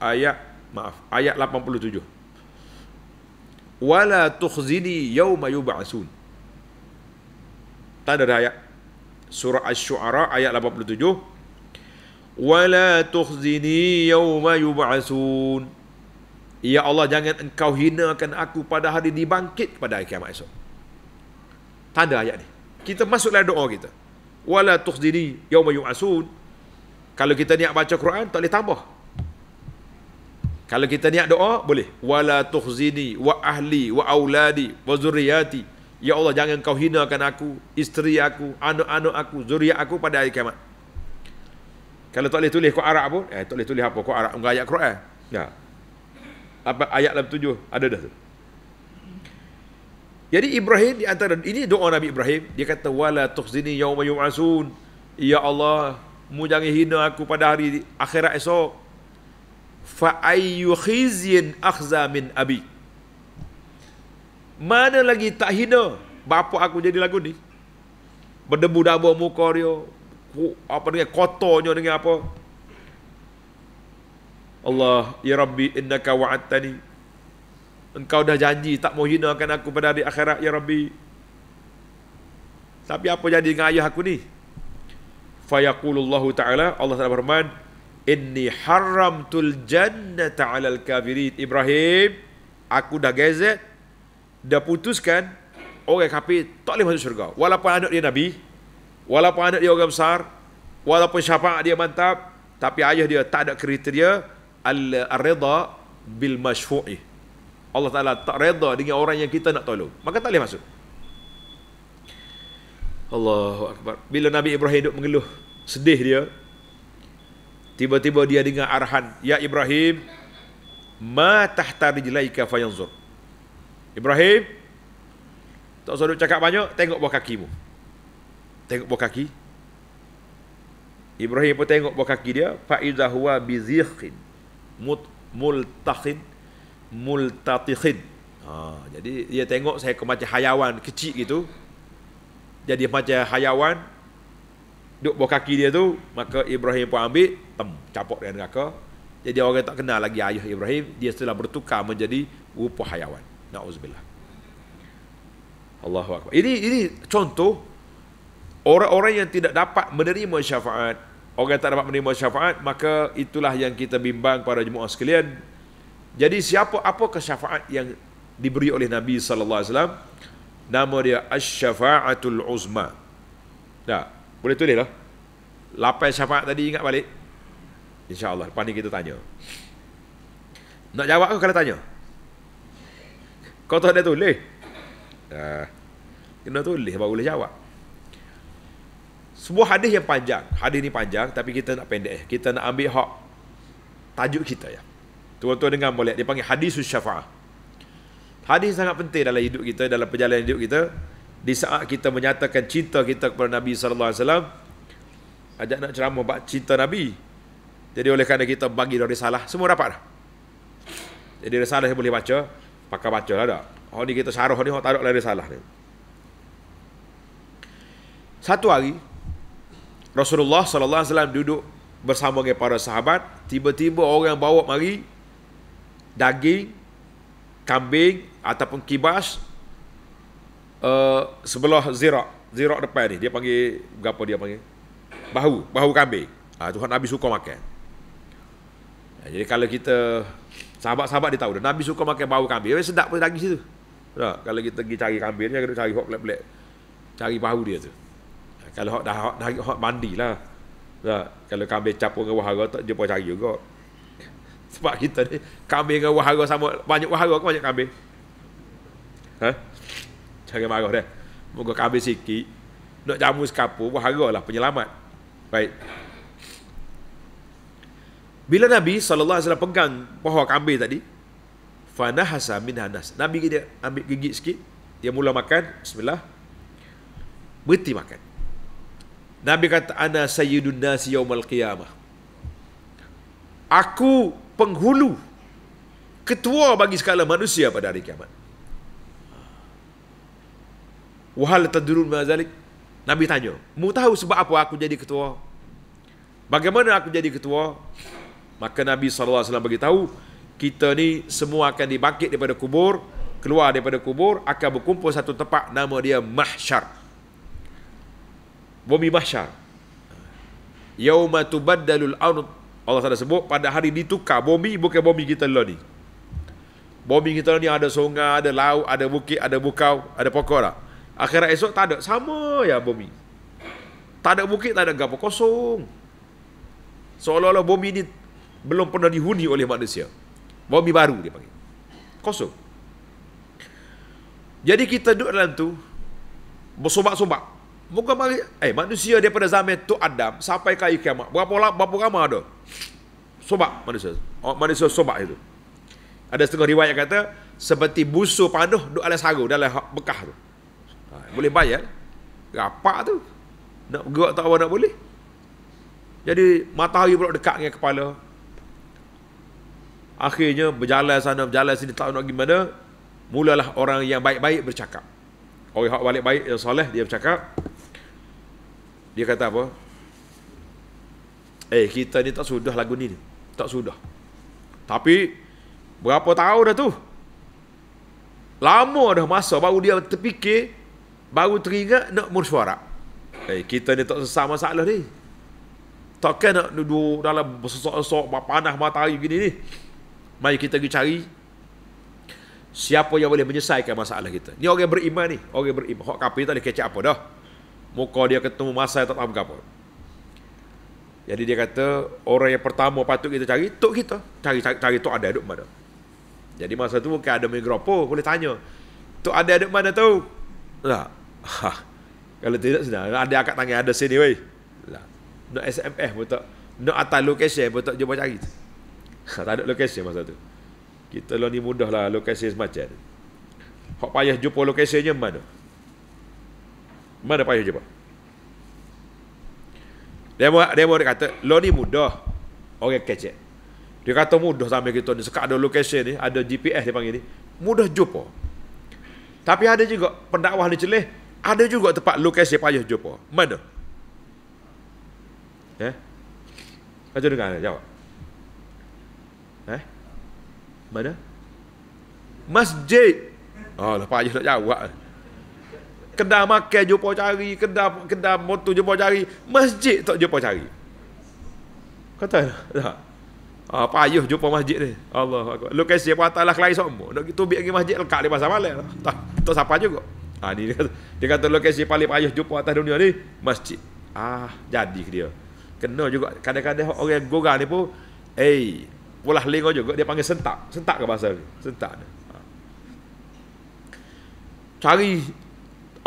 ayat maaf, ayat 87. Wala tukhzini yawma yub'atsun. Tak ada ayat. Surah Asy-Syu'ara ayat 87. Wala tukhzini yawma yub'atsun. Ya Allah jangan engkau hinakan aku pada hari dibangkit pada hari kiamat esok. Tanda ayat ni. Kita masuklah doa kita. Wala tukhzini yawma yu'asun. Kalau kita niat baca Quran tak boleh tambah. Kalau kita niat doa boleh. Wala tukhzini wa ahli wa auladi wa zurriyati. Ya Allah jangan kau hinakan aku, isteri aku, anak-anak aku, zuriat aku pada hari kiamat. Kalau tak boleh tulis kau Arab pun, eh tak boleh tulis apa kau Arab, enggak Quran. Ya apa ayat dalam tujuh ada dah tu. Jadi Ibrahim di antara ini doa Nabi Ibrahim dia kata wala tukhzini yauma yu'asun. Ya Allah, mu jangan hina aku pada hari akhirat esok. Fa ayyu khizyin akhza min abi. Mana lagi tak hina bapa aku jadi lagu ni? Berdebu dabur muka dia, apa dengan kotornya dengan apa? Allah, ya Rabbi, innaka wa'attani. Engkau dah janji tak mau hinakan aku pada hari akhirat, ya Rabbi. Tapi apa jadi dengan ayah aku ni? Fayaqulullahu ta'ala, Allah Taala berman, inni haramtul jannata 'alal kafirin. Ibrahim, aku dah gezet, dah putuskan orang okay, kafir tak boleh masuk syurga. Walaupun anak dia nabi, walaupun anak dia orang besar, walaupun syafaat dia mantap, tapi ayah dia tak ada kriteria, al reda bil mashfu'i. Allah Taala tak redha dengan orang yang kita nak tolong. Maka tak boleh masuk. Allahu akbar. Bila Nabi Ibrahim duk mengeluh, sedih dia. Tiba-tiba dia dengar arahan, "Ya Ibrahim, ma tahta rijlaika fayanzur." Ibrahim tak usah duk cakap banyak, tengok buah kakimu. Tengok buah kaki. Ibrahim pun tengok buah kaki dia, fa iza huwa bizikhin mut multakhid multatikhid ha, jadi dia tengok saya ke macam hayawan kecil gitu jadi macam hayawan duk bawah kaki dia tu maka Ibrahim pun ambil tem capok dia neraka jadi orang tak kenal lagi ayah Ibrahim dia setelah bertukar menjadi rupa hayawan Naudzubillah. Allahu akbar ini ini contoh orang-orang yang tidak dapat menerima syafaat orang tak dapat menerima syafaat maka itulah yang kita bimbang pada jemaah sekalian jadi siapa apa ke syafaat yang diberi oleh Nabi sallallahu alaihi wasallam nama dia asy-syafaatul uzma dah boleh tulis lah lapan syafaat tadi ingat balik insyaallah lepas ni kita tanya nak jawab ke kalau tanya kau tak ada tulis dah kena tulis baru boleh jawab sebuah hadis yang panjang. Hadis ini panjang tapi kita nak pendek. Kita nak ambil hak tajuk kita ya. Tuan-tuan dengar boleh dipanggil hadis syafaah. Hadis sangat penting dalam hidup kita, dalam perjalanan hidup kita. Di saat kita menyatakan cinta kita kepada Nabi sallallahu alaihi wasallam, ajak nak ceramah bab cinta Nabi. Jadi oleh kerana kita bagi dari salah, semua dapat dah. Jadi risalah yang boleh baca, pakai baca lah dah. Oh kita syarah ni, oh tak ada lah risalah ni. Satu hari, Rasulullah sallallahu alaihi wasallam duduk bersama dengan para sahabat, tiba-tiba orang yang bawa mari daging kambing ataupun kibas uh, sebelah zirak, zirak depan ni dia panggil berapa dia panggil? Bahu, bahu kambing. Ah Tuhan Nabi suka makan. Ha, jadi kalau kita sahabat-sahabat dia tahu dah Nabi suka makan bahu kambing. Dia sedap pun daging situ. Tak, kalau kita pergi cari kambing dia kena cari hot black-black. Cari bahu dia tu kalau hok dah dah hok mandilah. Dah, kalau kambing capung dengan wahara tak dia pun cari juga. Sebab kita ni kambing dengan wahara sama banyak wahara ke banyak kambing? Ha? Jangan marah dah. Moga kambing sikit nak jamu sekapu wahara lah penyelamat. Baik. Bila Nabi saw alaihi wasallam pegang pohon kambing tadi, fanahasa min hanas. Nabi dia ambil gigit sikit, dia mula makan, bismillah. Berhenti makan. Nabi kata ana sayyidun nas yaumal qiyamah. Aku penghulu ketua bagi segala manusia pada hari kiamat. Wahal tadurun mazalik. Nabi tanya, mu tahu sebab apa aku jadi ketua? Bagaimana aku jadi ketua? Maka Nabi SAW beritahu, kita ni semua akan dibangkit daripada kubur, keluar daripada kubur, akan berkumpul satu tempat, nama dia Mahsyar bumi mahsyar. Yauma tubaddalul ardh Allah Taala sebut pada hari ditukar bumi bukan bumi kita lo ni. Bumi kita ni ada sungai, ada laut, ada bukit, ada bukau, ada pokok lah. Akhirat esok tak ada sama ya bumi. Tak ada bukit, tak ada gapo kosong. Seolah-olah bumi ni belum pernah dihuni oleh manusia. Bumi baru dia panggil. Kosong. Jadi kita duduk dalam tu bersobak-sobak Muka mali, eh manusia daripada zaman tu Adam sampai ke kiamat. Berapa lama berapa lama ada? Sobat manusia. Oh, manusia sobat itu. Ada setengah riwayat kata seperti busu paduh duk alas haru dalam bekah tu. Ha, boleh bayar. Rapak tu. Nak gerak tak apa nak boleh. Jadi matahari pula dekat dengan kepala. Akhirnya berjalan sana, berjalan sini tak tahu nak gimana. Mulalah orang yang baik-baik bercakap. Orang yang balik baik, yang soleh, dia bercakap. Dia kata apa? Eh, kita ni tak sudah lagu ni. Tak sudah. Tapi, berapa tahun dah tu? Lama dah masa baru dia terfikir, baru teringat nak mursyarak. Eh, kita ni tak sesama masalah ni. Takkan nak duduk dalam sesok-sesok panah matahari begini ni. Mari kita pergi cari siapa yang boleh menyelesaikan masalah kita. Ni orang beriman ni. Orang beriman. Hak kapi tak boleh kecap apa dah. Muka dia ketemu masa yang tak faham apa. Jadi dia kata, orang yang pertama patut kita cari, Tok kita. Cari, cari, cari Tok ada duduk mana. Jadi masa tu bukan ada migropo, boleh tanya. Tok ada duduk mana tu? Tak. Lah, ha. Kalau tidak, sedang. ada akak tangan ada sini, weh. Tak. Lah, nak SMS pun tak. Nak atas lokasi pun tak jumpa cari. Ha, tak ada lokasi masa tu. Kita lah ni lah lokasi semacam ni. Hak payah jumpa lokasinya mana? Mana payah jawab? Dia demo dia kata, lo ni mudah. Orang kecek. Dia kata mudah sampai kita ni. Sekarang ada location ni, ada GPS dia panggil ni. Mudah jumpa. Tapi ada juga pendakwah ni celih. Ada juga tempat lokasi payah jumpa. Mana? Eh? Macam dengar ni, jawab. Eh? Mana? Masjid. Oh, lepas payah nak jawab kedai makan jumpa cari kedai kedai motor jumpa cari masjid tak jumpa cari kata tak lah, ah, payuh jumpa masjid ni Allah lokasi apa atas lah kelari semua nak kita pergi masjid lekat di pasar malam tak, tak siapa juga ah, ni dia, kata, lokasi paling payuh jumpa atas dunia ni masjid ah jadi dia kena juga kadang-kadang orang gorang ni pun eh pulah lingo juga dia panggil sentak sentak ke bahasa ni sentak ni ha. cari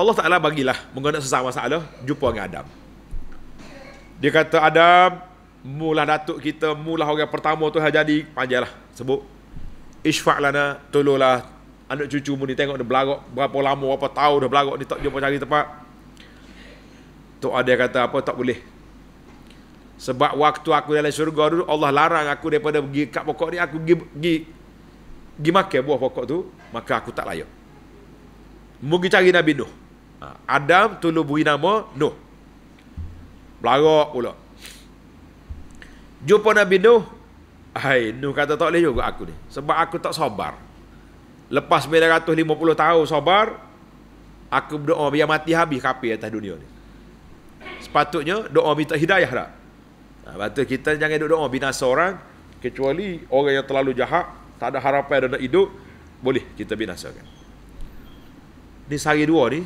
Allah Ta'ala bagilah mengenai sesama saudara jumpa dengan Adam dia kata Adam mulah datuk kita mulah orang pertama tu yang jadi panjalah sebut isfa' lana tolonglah anak cucu mu ni tengok dia belagak berapa lama berapa tahun dah belagak ni tak jumpa cari tempat tu ada kata apa tak boleh sebab waktu aku dalam syurga dulu Allah larang aku daripada pergi kat pokok ni aku pergi pergi, pergi makan buah pokok tu maka aku tak layak Mugi cari Nabi Nuh. Ah. Adam tulu bui nama Nuh. Belarak pula. Jumpa Nabi Nuh. Hai, Nuh kata tak boleh juga aku ni. Sebab aku tak sabar. Lepas 950 tahun sabar, aku berdoa biar mati habis kapi atas dunia ni. Sepatutnya doa minta hidayah dah. Ha, lepas tu kita jangan duduk doa binasa orang. Kecuali orang yang terlalu jahat, tak ada harapan dan nak hidup, boleh kita binasakan. Ni sehari dua ni,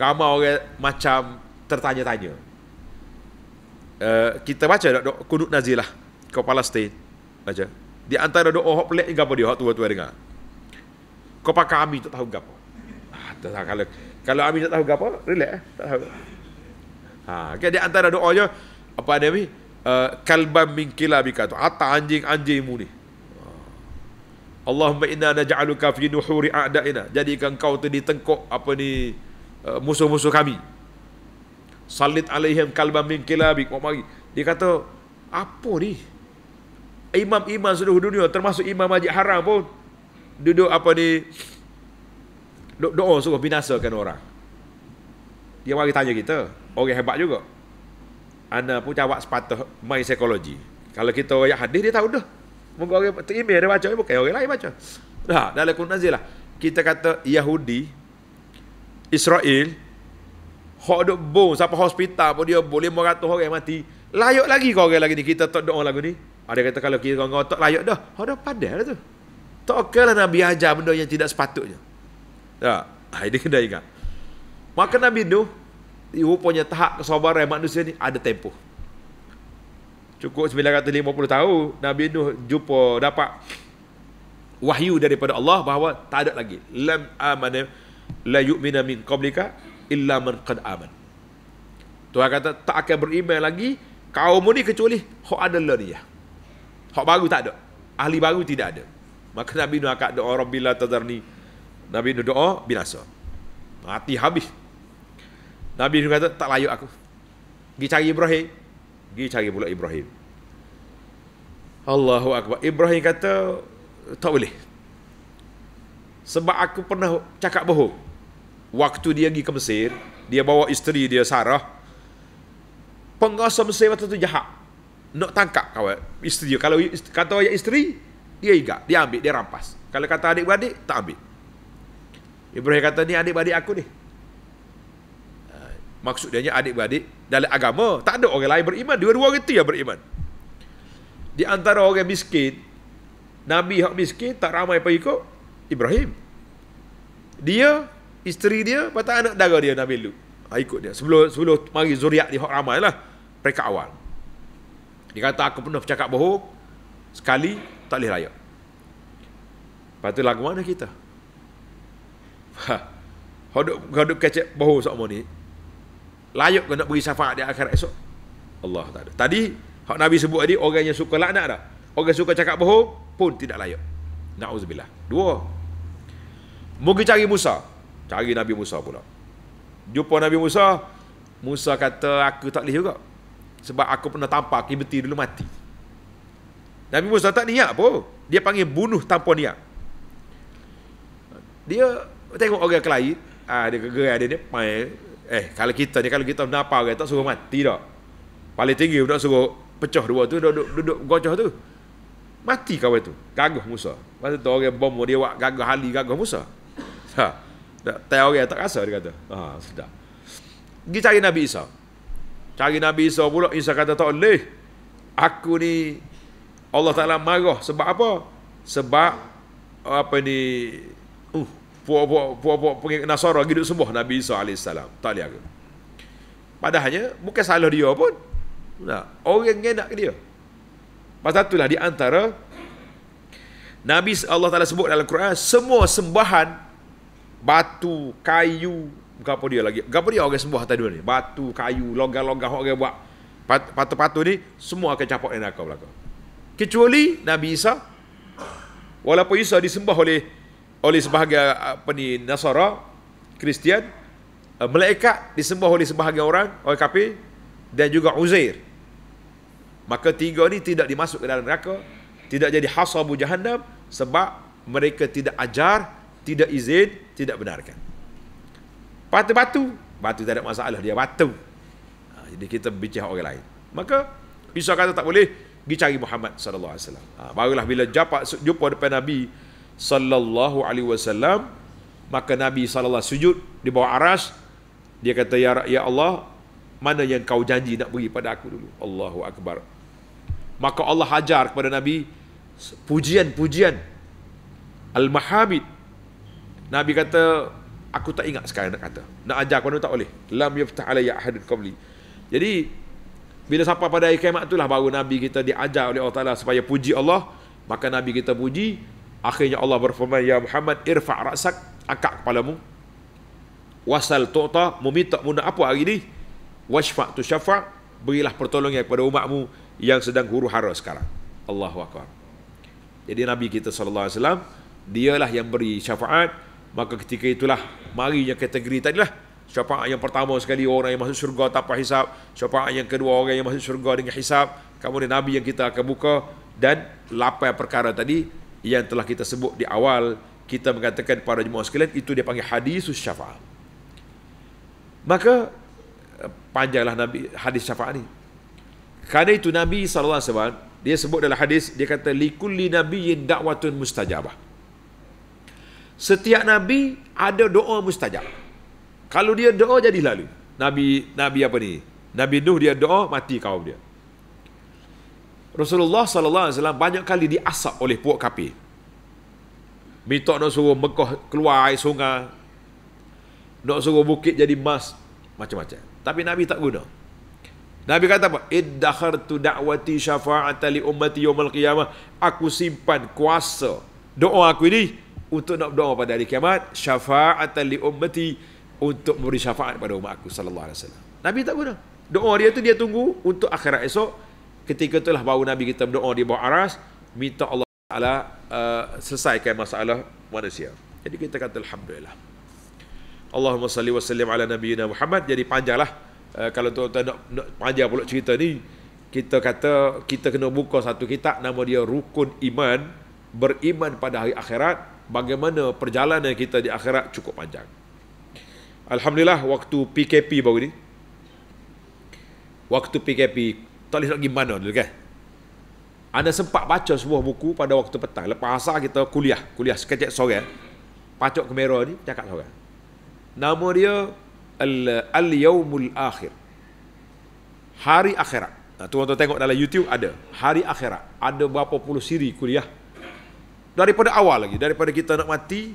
ramai orang macam tertanya-tanya. Uh, kita baca dok dok kunut nazilah kau Palestin baca. Di antara dok hok pelik gapo dia tu tua-tua dengar. Kau pakai kami tak tahu gapo. Ah, kalau kalau kami tak tahu gapo, relax eh. tak tahu. Ha, okay, di antara doa je apa dia ni? Uh, eh, kalban min kilabika tu atau anjing anjingmu ni Allahumma inna naj'aluka fi nuhuri a'da'ina jadikan kau tu ditengkok apa ni Eh, musuh-musuh kami. Salit alaihim kalban min kilabik. Dia kata, apa ni? Imam-imam seluruh dunia termasuk Imam Majid Haram pun duduk apa ni? Doa suruh binasakan orang. Dia mari tanya kita. Orang hebat juga. Anda pun jawab sepatah main psikologi. Kalau kita orang yang hadis, dia tahu dah. Mungkin orang dia baca. Bukan orang lain baca. Dah, dalam kundazilah. Kita kata Yahudi Israel Hak duk bom Sampai hospital pun dia Boleh 500 orang yang mati Layak lagi kau orang lagi ni Kita tak doa lagu ni Ada ah, kata kalau kita kau tak layak dah Hak dah padah lah tu Tak okey lah Nabi ajar benda yang tidak sepatutnya Tak ha, Ini kena ingat Maka Nabi Nuh Rupanya tahap kesabaran manusia ni Ada tempoh Cukup 950 tahun Nabi Nuh jumpa dapat wahyu daripada Allah bahawa tak ada lagi lam amana la yu'mina min qablika illa man qad aman. Tuhan kata tak akan beriman lagi kaum ni kecuali hok ada lah dia. Hok baru tak ada. Ahli baru tidak ada. Maka Nabi Nuh akan doa Rabbil tazarni. Nabi Nuh doa binasa. Mati habis. Nabi Nuh kata tak layak aku. Gi cari Ibrahim. Gi cari pula Ibrahim. Allahu akbar. Ibrahim kata tak boleh. Sebab aku pernah cakap bohong. Waktu dia pergi ke Mesir, dia bawa isteri dia Sarah. Penguasa Mesir waktu itu jahat. Nak tangkap kawan isteri dia. Kalau isteri, kata ayah isteri, dia ingat. Dia ambil, dia rampas. Kalau kata adik-beradik, tak ambil. Ibrahim kata, ni adik-beradik aku ni. Ah, Maksudnya adik-beradik dalam agama. Tak ada orang lain beriman. Dua-dua orang itu yang beriman. Di antara orang miskin, Nabi yang miskin, tak ramai pengikut, Ibrahim. Dia, isteri dia, patah anak dara dia Nabi Lut. Ha, ikut dia. Sebelum sebelum mari zuriat di Hak Ramai lah. Mereka awal. Dia kata aku pernah bercakap bohong. Sekali, tak boleh layak. Lepas tu lagu mana kita? Ha. Kau duduk kecep bohong sama ni. Layak ke nak beri syafaat dia akhirat esok? Allah tak ada. Tadi, Hak Nabi sebut tadi, orang yang suka nak tak? Orang yang suka cakap bohong pun tidak layak. Na'udzubillah. Dua. Dua. Mungkin cari Musa. Cari Nabi Musa pula. Jumpa Nabi Musa. Musa kata aku tak boleh juga. Sebab aku pernah tampak kibeti dulu mati. Nabi Musa tak niat pun. Dia panggil bunuh tanpa niat. Dia tengok orang kelahi. Ah, dia kegerai dia ni. Main. Eh, kalau kita ni, kalau kita apa orang tak suruh mati dah. Paling tinggi pun tak suruh pecah dua tu, duduk, duduk, gocoh tu. Mati kawan tu. Gagah Musa. Masa tu orang bom dia buat gagah Ali, gagah Musa. Ha. Tak tahu dia tak rasa dia kata. Ha, sedap. Pergi cari Nabi Isa. Cari Nabi Isa pula Isa kata tak boleh. Aku ni Allah Taala marah sebab apa? Sebab apa ni uh puak-puak puak-puak pengikut Nasara gitu sembah Nabi Isa alaihissalam. Tak leh aku. Padahalnya bukan salah dia pun. Nah, orang yang nak ke dia. Pasal itulah di antara Nabi Allah Taala sebut dalam Quran semua sembahan batu, kayu, gapo dia lagi? Gapo dia orang sembah atas ni? Batu, kayu, logah-logah orang buat patu-patu ni semua akan capak dengan kau belaka. Kecuali Nabi Isa walaupun Isa disembah oleh oleh sebahagian apa ni Nasara Kristian eh, malaikat disembah oleh sebahagian orang orang kafir dan juga Uzair. Maka tiga ni tidak dimasuk ke dalam neraka, tidak jadi hasabu jahannam sebab mereka tidak ajar tidak izin, tidak benarkan. batu batu, batu tak ada masalah dia batu. Ha, jadi kita bincang orang lain. Maka bisa kata tak boleh pergi cari Muhammad sallallahu alaihi wasallam. Ha, barulah bila jumpa, jumpa depan Nabi sallallahu alaihi wasallam, maka Nabi sallallahu sujud di bawah aras, dia kata ya ya Allah, mana yang kau janji nak beri pada aku dulu? Allahu akbar. Maka Allah hajar kepada Nabi pujian-pujian Al-Mahamid Nabi kata aku tak ingat sekarang nak kata. Nak ajar kau tak boleh. Lam yaftah alayya ahadun qabli. Jadi bila sampai pada hari kiamat itulah baru Nabi kita diajar oleh Allah Taala supaya puji Allah, maka Nabi kita puji. Akhirnya Allah berfirman, "Ya Muhammad, irfa' ra'sak, angkat kepalamu. Wasal tu'ta, meminta muda apa hari ini? Washfa' tu syafa', berilah pertolongan kepada umatmu yang sedang huru-hara sekarang." Allahu akbar. Jadi Nabi kita sallallahu alaihi wasallam dialah yang beri syafaat maka ketika itulah marinya kategori tadi lah syafaat yang pertama sekali orang yang masuk syurga tanpa hisap syafaat yang kedua orang yang masuk syurga dengan hisab kemudian nabi yang kita akan buka dan lapan perkara tadi yang telah kita sebut di awal kita mengatakan para jemaah sekalian itu dia panggil hadis syafaat maka panjanglah nabi hadis syafaat ini kerana itu nabi sallallahu alaihi dia sebut dalam hadis dia kata likulli nabiyyin da'watun mustajabah setiap nabi ada doa mustajab. Kalau dia doa jadi lalu. Nabi nabi apa ni? Nabi Nuh dia doa mati kaum dia. Rasulullah sallallahu alaihi wasallam banyak kali diasap oleh puak kapi. Minta nak suruh Mekah keluar air sungai. Nak suruh bukit jadi emas macam-macam. Tapi Nabi tak guna. Nabi kata apa? Iddakhartu da'wati syafa'ata li ummati yawmal qiyamah. Aku simpan kuasa doa aku ini untuk nak berdoa pada hari kiamat syafa'atan li ummati untuk memberi syafaat pada umat aku sallallahu alaihi wasallam. Nabi tak guna. Doa dia tu dia tunggu untuk akhirat esok ketika itulah baru Nabi kita berdoa di bawah aras minta Allah Taala uh, selesaikan masalah manusia. Jadi kita kata alhamdulillah. Allahumma salli wa sallim ala nabiyyina Muhammad. Jadi panjanglah uh, kalau tu tuan nak, nak panjang pula cerita ni kita kata kita kena buka satu kitab nama dia Rukun Iman beriman pada hari akhirat bagaimana perjalanan kita di akhirat cukup panjang. Alhamdulillah waktu PKP baru ni. Waktu PKP tak boleh nak pergi mana dulu kan. Anda sempat baca sebuah buku pada waktu petang. Lepas asal kita kuliah. Kuliah sekejap sore. Eh. Pacok kamera ni cakap sore. Nama dia Al-Yawmul Akhir. Hari Akhirat. tuan-tuan tengok dalam YouTube ada. Hari Akhirat. Ada berapa puluh siri kuliah daripada awal lagi daripada kita nak mati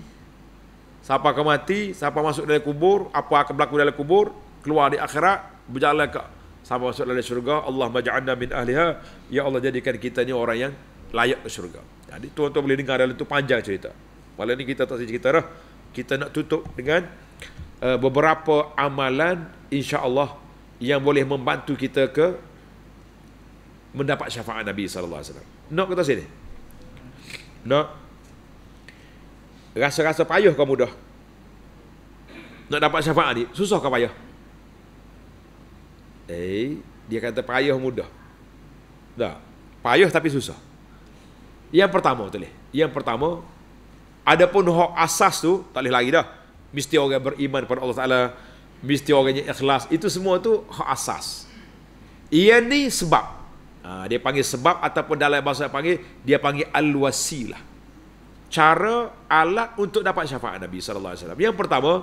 siapa akan mati siapa masuk dalam kubur apa akan berlaku dalam kubur keluar di akhirat berjalan ke siapa masuk dalam syurga Allah maj'alna min ahliha ya Allah jadikan kita ni orang yang layak ke syurga jadi tuan-tuan boleh dengar dalam tu panjang cerita Malah ni kita tak saja cerita dah kita nak tutup dengan uh, beberapa amalan insya-Allah yang boleh membantu kita ke mendapat syafaat Nabi sallallahu alaihi wasallam nak kata sini nak rasa-rasa payah kau mudah nak dapat syafaat ni susah kau payah eh dia kata payah mudah tak payah tapi susah yang pertama tu leh yang pertama ada pun hak asas tu tak leh lagi dah mesti orang beriman kepada Allah Taala mesti orangnya ikhlas itu semua tu hak asas ia ni sebab Ah, dia panggil sebab ataupun dalam bahasa dia panggil dia panggil al-wasilah. Cara alat untuk dapat syafaat Nabi sallallahu alaihi wasallam. Yang pertama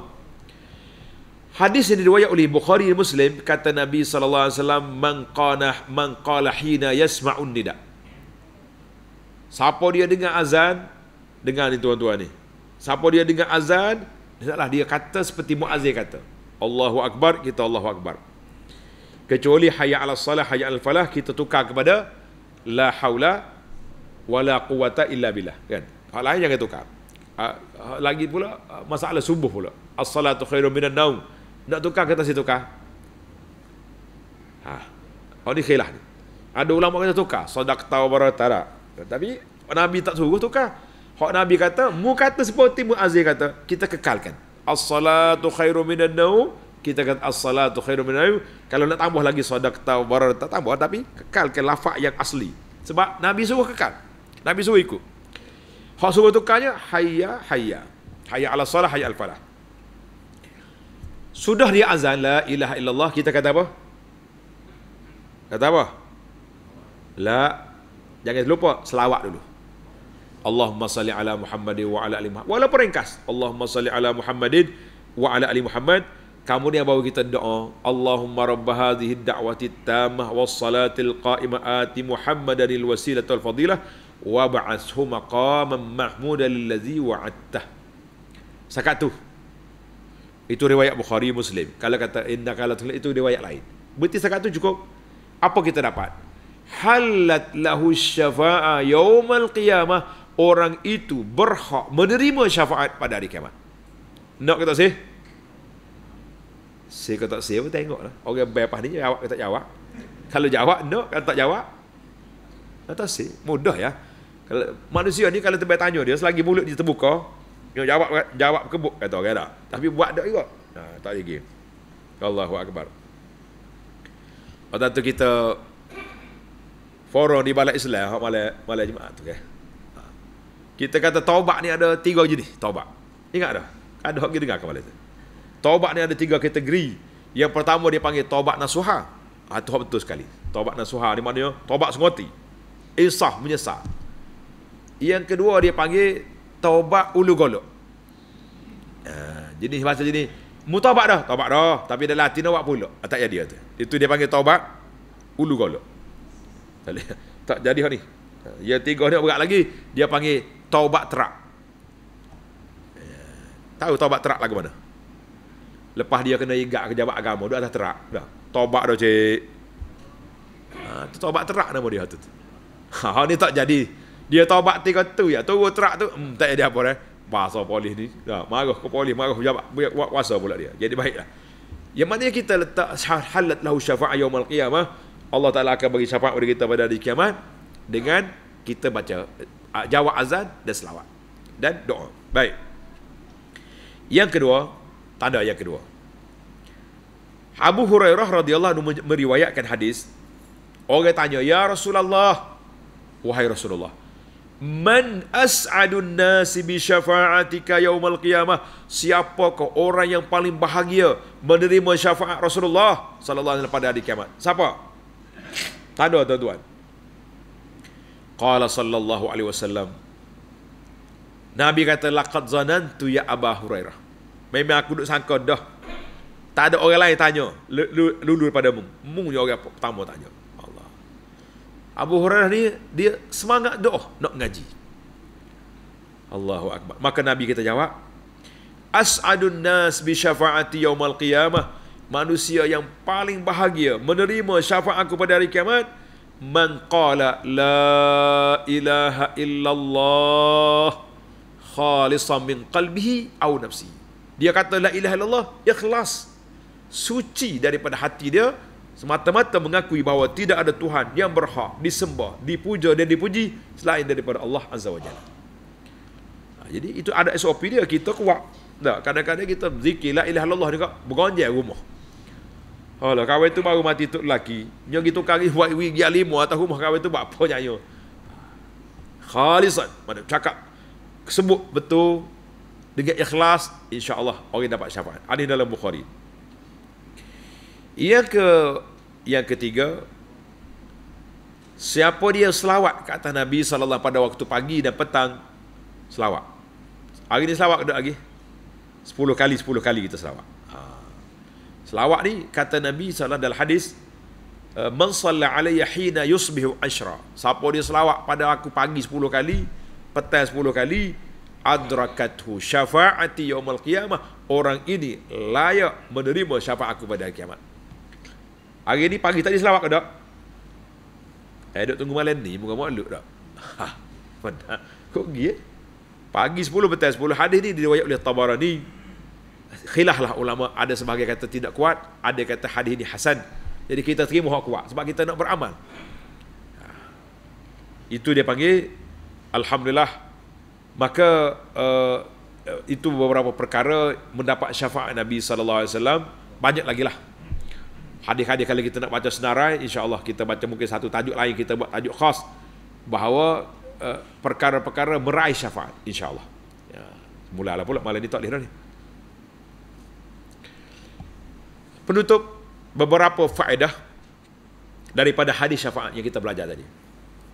Hadis yang diriwayat oleh Bukhari dan Muslim kata Nabi sallallahu alaihi wasallam man qana man hina yasma'un nida. Siapa dia dengar azan? Dengar ni tuan-tuan ni. Siapa dia dengar azan? Hendaklah dia kata seperti muazzin kata. Allahu akbar, kita Allahu akbar kecuali hayya ala salah hayya al falah kita tukar kepada la haula wala quwata illa billah kan hal lain jangan tukar ha, lagi pula ha, masalah subuh pula as-salatu khairum minan naum nak tukar kita si tukar ha oh ni khilaf ni ada ulama kata tukar sadaqta wa baratara tapi nabi tak suruh tukar hak nabi kata mu kata seperti mu azir kata kita kekalkan as-salatu khairum minan naum kita kata as-salatu khairu min ayu. Kalau nak tambah lagi sadaqah atau barar tak tambah tapi kekal ke lafaz yang asli. Sebab Nabi suruh kekal. Nabi suruh ikut. Hak suruh tukarnya hayya hayya. Hayya ala salah hayya al falah. Sudah dia azan la ilaha illallah kita kata apa? Kata apa? La jangan lupa selawat dulu. Allahumma salli ala Muhammadin wa ala ali Muhammad. Walaupun ringkas. Allahumma salli ala Muhammadin wa ala ali Muhammad kamu ni yang bawa kita doa Allahumma rabb hadhihi ad-da'wati at-tamah was-salati al ati Muhammadan al-wasilah wal-fadilah wa ba'athhu maqaman mahmuda lillazi wa'atta sakat tu itu riwayat Bukhari Muslim kalau kata inna kala itu riwayat lain berarti sakat tu cukup apa kita dapat halat lahu syafa'a Yawmal al-qiyamah orang itu berhak menerima syafaat pada hari kiamat nak kata sih saya kata tak saya pun tengok lah. Orang berapa ni jawab ke tak jawab. Kalau jawab, no. Kalau tak jawab, tak tahu sih. Mudah ya. Kalau manusia ni kalau terbaik tanya dia, selagi mulut dia terbuka, dia jawab, jawab kebuk, kata orang dah. Tapi buat dia juga. Nah, tak lagi. Allahu Akbar. Lepas tu kita forum di balai Islam, balai balai jemaat tu. Okay? Kita kata taubat ni ada tiga jenis taubat. Ingat dah? Ada orang dengar balai tu. Taubat ni ada tiga kategori. Yang pertama dia panggil taubat nasuha. Ha, ah, itu betul sekali. Taubat nasuha ni maknanya taubat sengoti. Insah menyesal. Yang kedua dia panggil taubat ulu golok. Ha, ah, jenis bahasa jenis. Mutabak dah. Taubat dah. Tapi dia latin awak pula. Ha, tak jadi tu. Itu dia panggil taubat ulu golok. tak jadi lah ni. Yang tiga ni berat lagi. Dia panggil taubat terak. Tahu taubat terak lagu mana? Lepas dia kena igat ke jabat agama, duduk atas terak. Dah. Tobak dah, cik. Ha, tobak terak nama dia tu. Ha, ni tak jadi. Dia tobat tiga tu ya. Turun terak tu, hmm, tak ada apa dah. Bahasa polis ni. Dah. Ha, marah ke polis, marah ke jabat. Buat kuasa pula dia. Jadi baiklah. Yang maknanya kita letak halat lahu syafa'a yawmal qiyamah. Allah Ta'ala akan bagi syafa'at kepada kita pada hari kiamat. Dengan kita baca eh, jawab azan dan selawat. Dan doa. Baik. Yang kedua, tanda yang kedua. Abu Hurairah radhiyallahu anhu meriwayatkan hadis orang tanya ya Rasulullah wahai Rasulullah man as'adun nasi bi syafa'atika yaumal qiyamah siapa ke orang yang paling bahagia menerima syafaat Rasulullah sallallahu alaihi pada hari kiamat siapa tanda tuan-tuan qala sallallahu alaihi wasallam Nabi kata laqad zanantu ya Abu Hurairah Memang aku duduk sangka dah. Tak ada orang lain tanya. Lulu pada mu. Mu je orang pertama tanya. Allah. Abu Hurairah ni, dia semangat doa nak ngaji. Allahu Akbar. Maka Nabi kita jawab, As'adun nas bi syafa'ati yaumal qiyamah. Manusia yang paling bahagia menerima syafaat aku pada hari kiamat, man qala la ilaha illallah khalisan min qalbihi atau nafsihi dia kata la ilaha illallah ikhlas suci daripada hati dia semata-mata mengakui bahawa tidak ada Tuhan yang berhak disembah, dipuja dan dipuji selain daripada Allah Azza Wajalla. Jalla. Ha, jadi itu ada SOP dia kita kuat. Tak, kadang-kadang kita zikir la ilaha illallah dekat bergonjek rumah. Halah kawe tu baru mati tu lelaki. Nyo gitu kari buat wi gi alimo atau rumah kawe tu buat apa nyanyo. Ha, Khalisat, mana cakap sebut betul dengan ikhlas insyaallah orang dapat syafaat hadis dalam bukhari yang ke yang ketiga siapa dia selawat ke atas nabi saw pada waktu pagi dan petang selawat hari ni selawat ada lagi Sepuluh kali sepuluh kali kita selawat ha. selawat ni kata nabi saw dalam hadis eh, man salla alayya hina yusbihu ashra siapa dia selawat pada aku pagi sepuluh kali petang sepuluh kali adrakathu syafaati yaumul qiyamah orang ini layak menerima syafaat aku pada hari kiamat hari ni pagi tadi selawat ke tak eh dok tunggu malam ni bukan makhluk tak ha benar kok gi eh? pagi 10 petang 10 hadis ni diriwayat oleh tabarani khilaf lah ulama ada sebahagian kata tidak kuat ada kata hadis ini hasan jadi kita terima hak kuat sebab kita nak beramal ha. itu dia panggil alhamdulillah maka uh, itu beberapa perkara mendapat syafaat Nabi sallallahu alaihi wasallam banyak lagi lah hadis-hadis kalau kita nak baca senarai insya Allah kita baca mungkin satu tajuk lain kita buat tajuk khas bahawa uh, perkara-perkara meraih syafaat insyaallah ya mulalah pula malam ni tak lehlah ni penutup beberapa faedah daripada hadis syafaat yang kita belajar tadi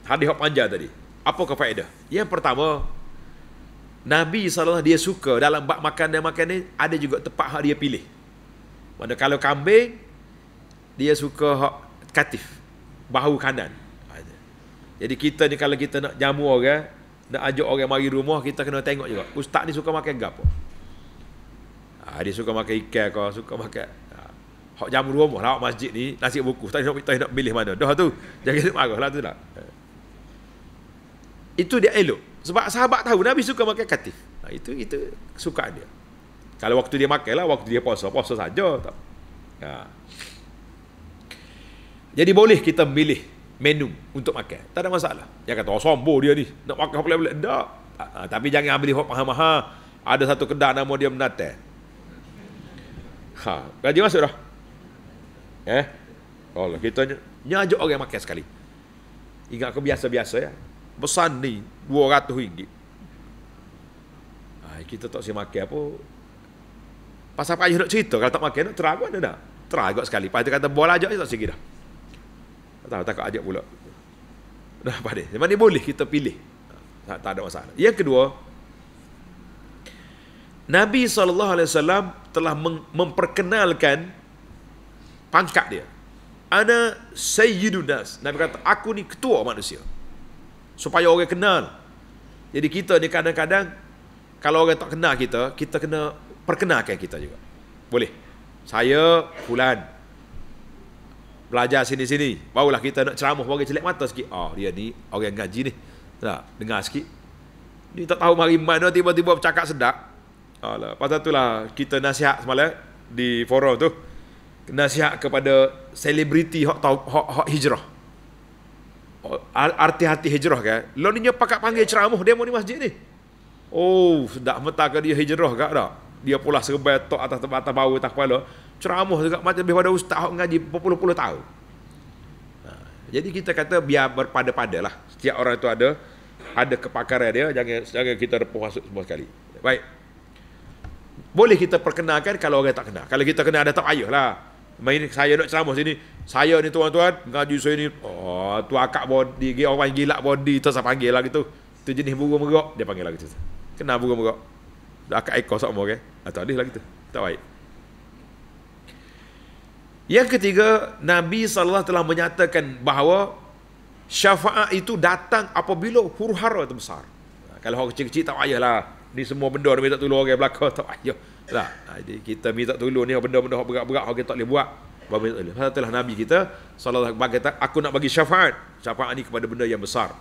hadis yang panjang tadi apa ke faedah yang pertama Nabi SAW dia suka dalam bak makan dan makan ni ada juga tempat hak dia pilih. Mana kalau kambing dia suka hak katif bahu kanan. Jadi kita ni kalau kita nak jamu orang, nak ajak orang mari rumah kita kena tengok juga. Ustaz ni suka makan gapo? Ha, dia suka makan ikan ke, suka makan ha. hak jamu rumah lah masjid ni, nasi buku. Tak nak tak nak pilih mana. Dah tu. [laughs] Jangan nak marah lah tu lah. Ah. Itu dia elok. Sebab sahabat tahu Nabi suka makan katif. Nah, ha, itu itu suka dia. Kalau waktu dia makan lah, waktu dia puasa, puasa saja. Ha. Jadi boleh kita milih menu untuk makan. Tak ada masalah. Yang kata, oh sombong dia ni. Nak makan pelik boleh. Tak. Ha, ha, tapi jangan ambil hot maha-maha. Ada satu kedai nama dia menatai. Ha, gaji masuk dah. Eh? Allah, kita nyajuk orang makan sekali. Ingat aku biasa-biasa ya pesan ni RM200. Ah kita tak si makan apa. Pasal payah nak cerita kalau tak makan nak terang ada dah. Terang sekali. Pasal kata bola ajak tak sikit dah. Tak tahu takut ajak pula. Nah pada. Memang ni boleh kita pilih. Tak, tak ada masalah. Yang kedua Nabi saw telah memperkenalkan pangkat dia. Ana sayyidun Nabi kata aku ni ketua manusia supaya orang kenal. Jadi kita ni kadang-kadang kalau orang tak kenal kita, kita kena perkenalkan kita juga. Boleh. Saya fulan belajar sini-sini. Barulah kita nak ceramah bagi celik mata sikit. oh, dia ni orang ngaji ni. Nah dengar sikit. Ni tak tahu mari mana tiba-tiba bercakap sedap. Alah, pasal itulah kita nasihat semalam di forum tu. Nasihat kepada selebriti hak hak hijrah arti hati hijrah kan. Lo ni pakak panggil ceramah dia mau di masjid ni. Oh, sedap mentah ke dia hijrah gak tak? Dia pula serba tok atas tempat atas bawah atas kepala. Ceramah juga macam lebih pada ustaz yang ngaji berpuluh-puluh tahun. Ha, jadi kita kata biar berpada-pada Setiap orang itu ada ada kepakaran dia. Jangan jangan kita repuh masuk semua sekali. Baik. Boleh kita perkenalkan kalau orang tak kenal. Kalau kita kenal ada tak payah lah main saya nak ceramah sini saya ni tuan-tuan ngaji saya ni oh, tu akak body dia orang gila body tu saya panggil lah gitu tu jenis burung merok dia panggil lah gitu kena burung merok akak ekor sama okay? Eh? atau ah, dia lagi tu, tak baik yang ketiga Nabi SAW telah menyatakan bahawa syafaat itu datang apabila huru hara terbesar. kalau orang kecil-kecil tak payahlah ni semua benda dia tak tolong orang okay, belakang tak payah tak. Lah, Jadi kita minta tolong ni benda-benda hak berat-berat hak kita tak boleh buat. Bapa minta tolong. Pasal telah Nabi kita sallallahu alaihi wasallam kata aku nak bagi syafaat. Syafaat ni kepada benda yang besar.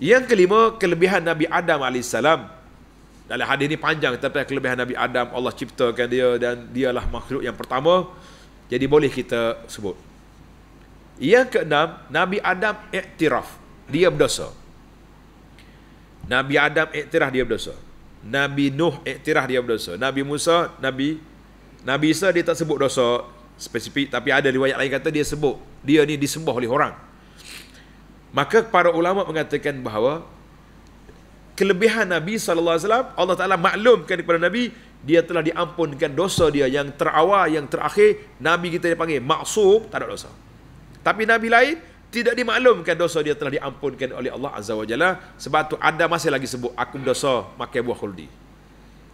Yang kelima, kelebihan Nabi Adam AS. Dalam hadis ini panjang, tapi kelebihan Nabi Adam, Allah ciptakan dia dan dialah makhluk yang pertama. Jadi boleh kita sebut. Yang keenam, Nabi Adam iktiraf. Dia berdosa. Nabi Adam iktiraf dia berdosa. Nabi Nuh iktiraf dia berdosa. Nabi Musa, Nabi Nabi Isa dia tak sebut dosa spesifik tapi ada riwayat lain kata dia sebut. Dia ni disembah oleh orang. Maka para ulama mengatakan bahawa kelebihan Nabi sallallahu alaihi wasallam Allah Taala maklumkan kepada Nabi dia telah diampunkan dosa dia yang terawal yang terakhir Nabi kita dipanggil maksum tak ada dosa. Tapi Nabi lain tidak dimaklumkan dosa dia telah diampunkan oleh Allah Azza wa Jalla sebab tu ada masih lagi sebut aku berdosa makan buah khuldi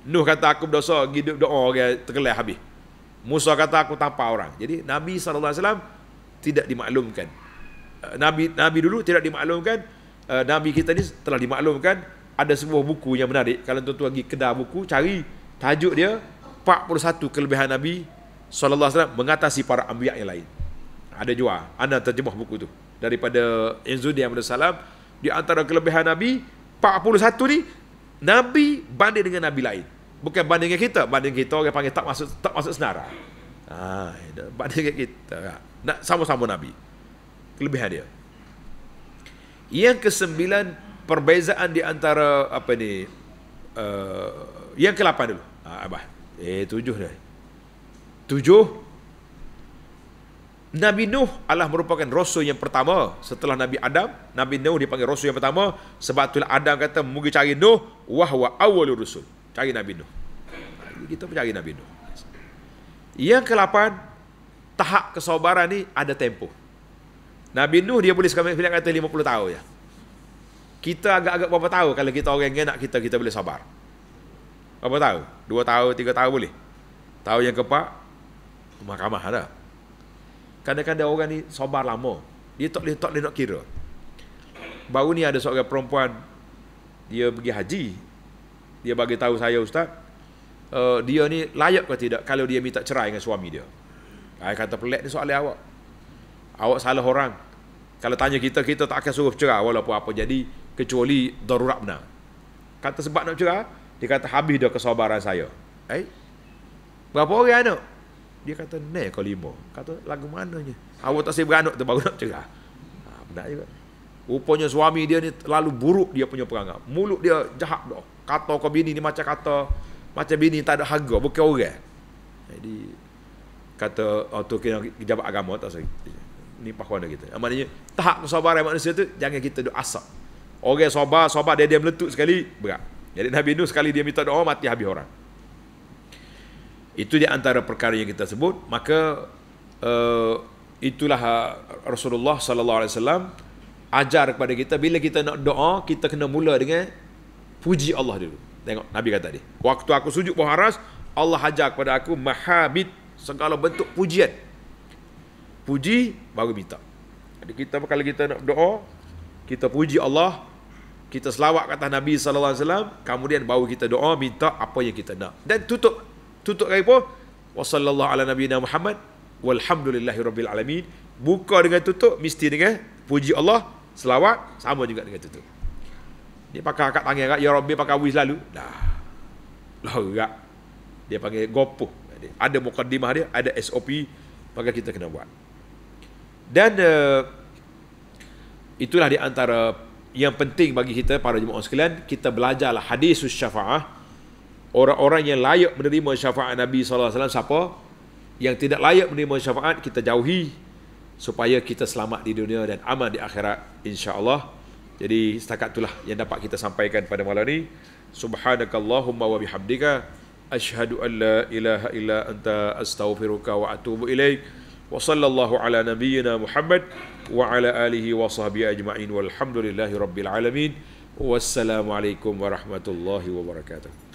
Nuh kata aku berdosa hidup doa orang terkelah habis Musa kata aku tanpa orang jadi Nabi SAW tidak dimaklumkan eh, Nabi Nabi dulu tidak dimaklumkan eh, Nabi kita ni telah dimaklumkan ada sebuah buku yang menarik kalau tuan-tuan pergi kedai buku cari tajuk dia 41 kelebihan Nabi SAW mengatasi para ambiak yang lain ada jual anda terjemah buku tu daripada Enzo dia Abdul di antara kelebihan Nabi 41 ni Nabi banding dengan Nabi lain bukan banding dengan kita banding dengan kita orang panggil tak masuk tak masuk senara ah, banding dengan kita ha, nak sama-sama Nabi kelebihan dia yang kesembilan perbezaan di antara apa ni uh, yang kelapan dulu ah, abah eh tujuh dah tujuh Nabi Nuh adalah merupakan rasul yang pertama setelah Nabi Adam. Nabi Nuh dipanggil rasul yang pertama sebab itulah Adam kata mugi cari Nuh wah wa awal rasul. Cari Nabi Nuh. Kita pun cari Nabi Nuh. Yang ke-8 tahap kesabaran ni ada tempoh. Nabi Nuh dia boleh sekali bilang kata 50 tahun ya. Kita agak-agak berapa tahu kalau kita orang yang nak kita kita boleh sabar. Berapa tahu? 2 tahun, 3 tahun boleh. Tahun yang keempat mahkamah ada. Kadang-kadang orang ni sobar lama. Dia tak boleh tak boleh nak kira. Baru ni ada seorang perempuan dia pergi haji. Dia bagi tahu saya ustaz, uh, dia ni layak ke tidak kalau dia minta cerai dengan suami dia. Saya kata pelik ni soalan awak. Awak salah orang. Kalau tanya kita kita tak akan suruh cerai walaupun apa jadi kecuali darurat benar. Kata sebab nak cerai, dia kata habis dah kesobaran saya. Eh? Berapa orang anak? Dia kata, ne kau lima. Kata, lagu mana mananya. Awak tak sibuk anak tu baru nak cerah. Ha, benar juga. Rupanya suami dia ni terlalu buruk dia punya perangai. Mulut dia jahat dah. Kata kau bini ni macam kata, macam bini tak ada harga, bukan orang. Jadi, kata, oh, tu kena jabat agama tak sibuk. Ni pahkuan dia kita. Maknanya, tahap kesabaran manusia tu, jangan kita duduk asap. Orang sabar, sabar dia dia meletup sekali, berat. Jadi Nabi Nuh sekali dia minta doa, mati habis orang. Itu di antara perkara yang kita sebut. Maka uh, itulah eh, Rasulullah sallallahu alaihi wasallam ajar kepada kita bila kita nak doa, kita kena mula dengan puji Allah dulu. Tengok Nabi kata tadi. Waktu aku sujud berharas, Allah ajar kepada aku mahabid segala bentuk pujian. Puji baru minta. Jadi kita kalau kita nak doa, kita puji Allah, kita selawat kata Nabi sallallahu alaihi wasallam, kemudian bawa kita doa minta apa yang kita nak. Dan tutup tutup kain pun wasallallahu ala nabiyina muhammad walhamdulillahi rabbil alamin buka dengan tutup mesti dengan puji Allah selawat sama juga dengan tutup dia pakai kat tangan ya rabbi pakai wis lalu dah lah gerak dia panggil gopoh ada mukadimah dia ada SOP maka kita kena buat dan uh, itulah di antara yang penting bagi kita para jemaah sekalian kita belajarlah hadis syafaah orang-orang yang layak menerima syafaat Nabi sallallahu alaihi wasallam siapa? Yang tidak layak menerima syafaat kita jauhi supaya kita selamat di dunia dan aman di akhirat insya-Allah. Jadi setakat itulah yang dapat kita sampaikan pada malam ini. Subhanakallahumma wa bihamdika asyhadu an la ilaha illa anta astaghfiruka wa atubu ilaik. Wa sallallahu ala nabiyyina Muhammad wa ala alihi wa sahbihi ajma'in walhamdulillahi rabbil alamin. Wassalamualaikum warahmatullahi wabarakatuh.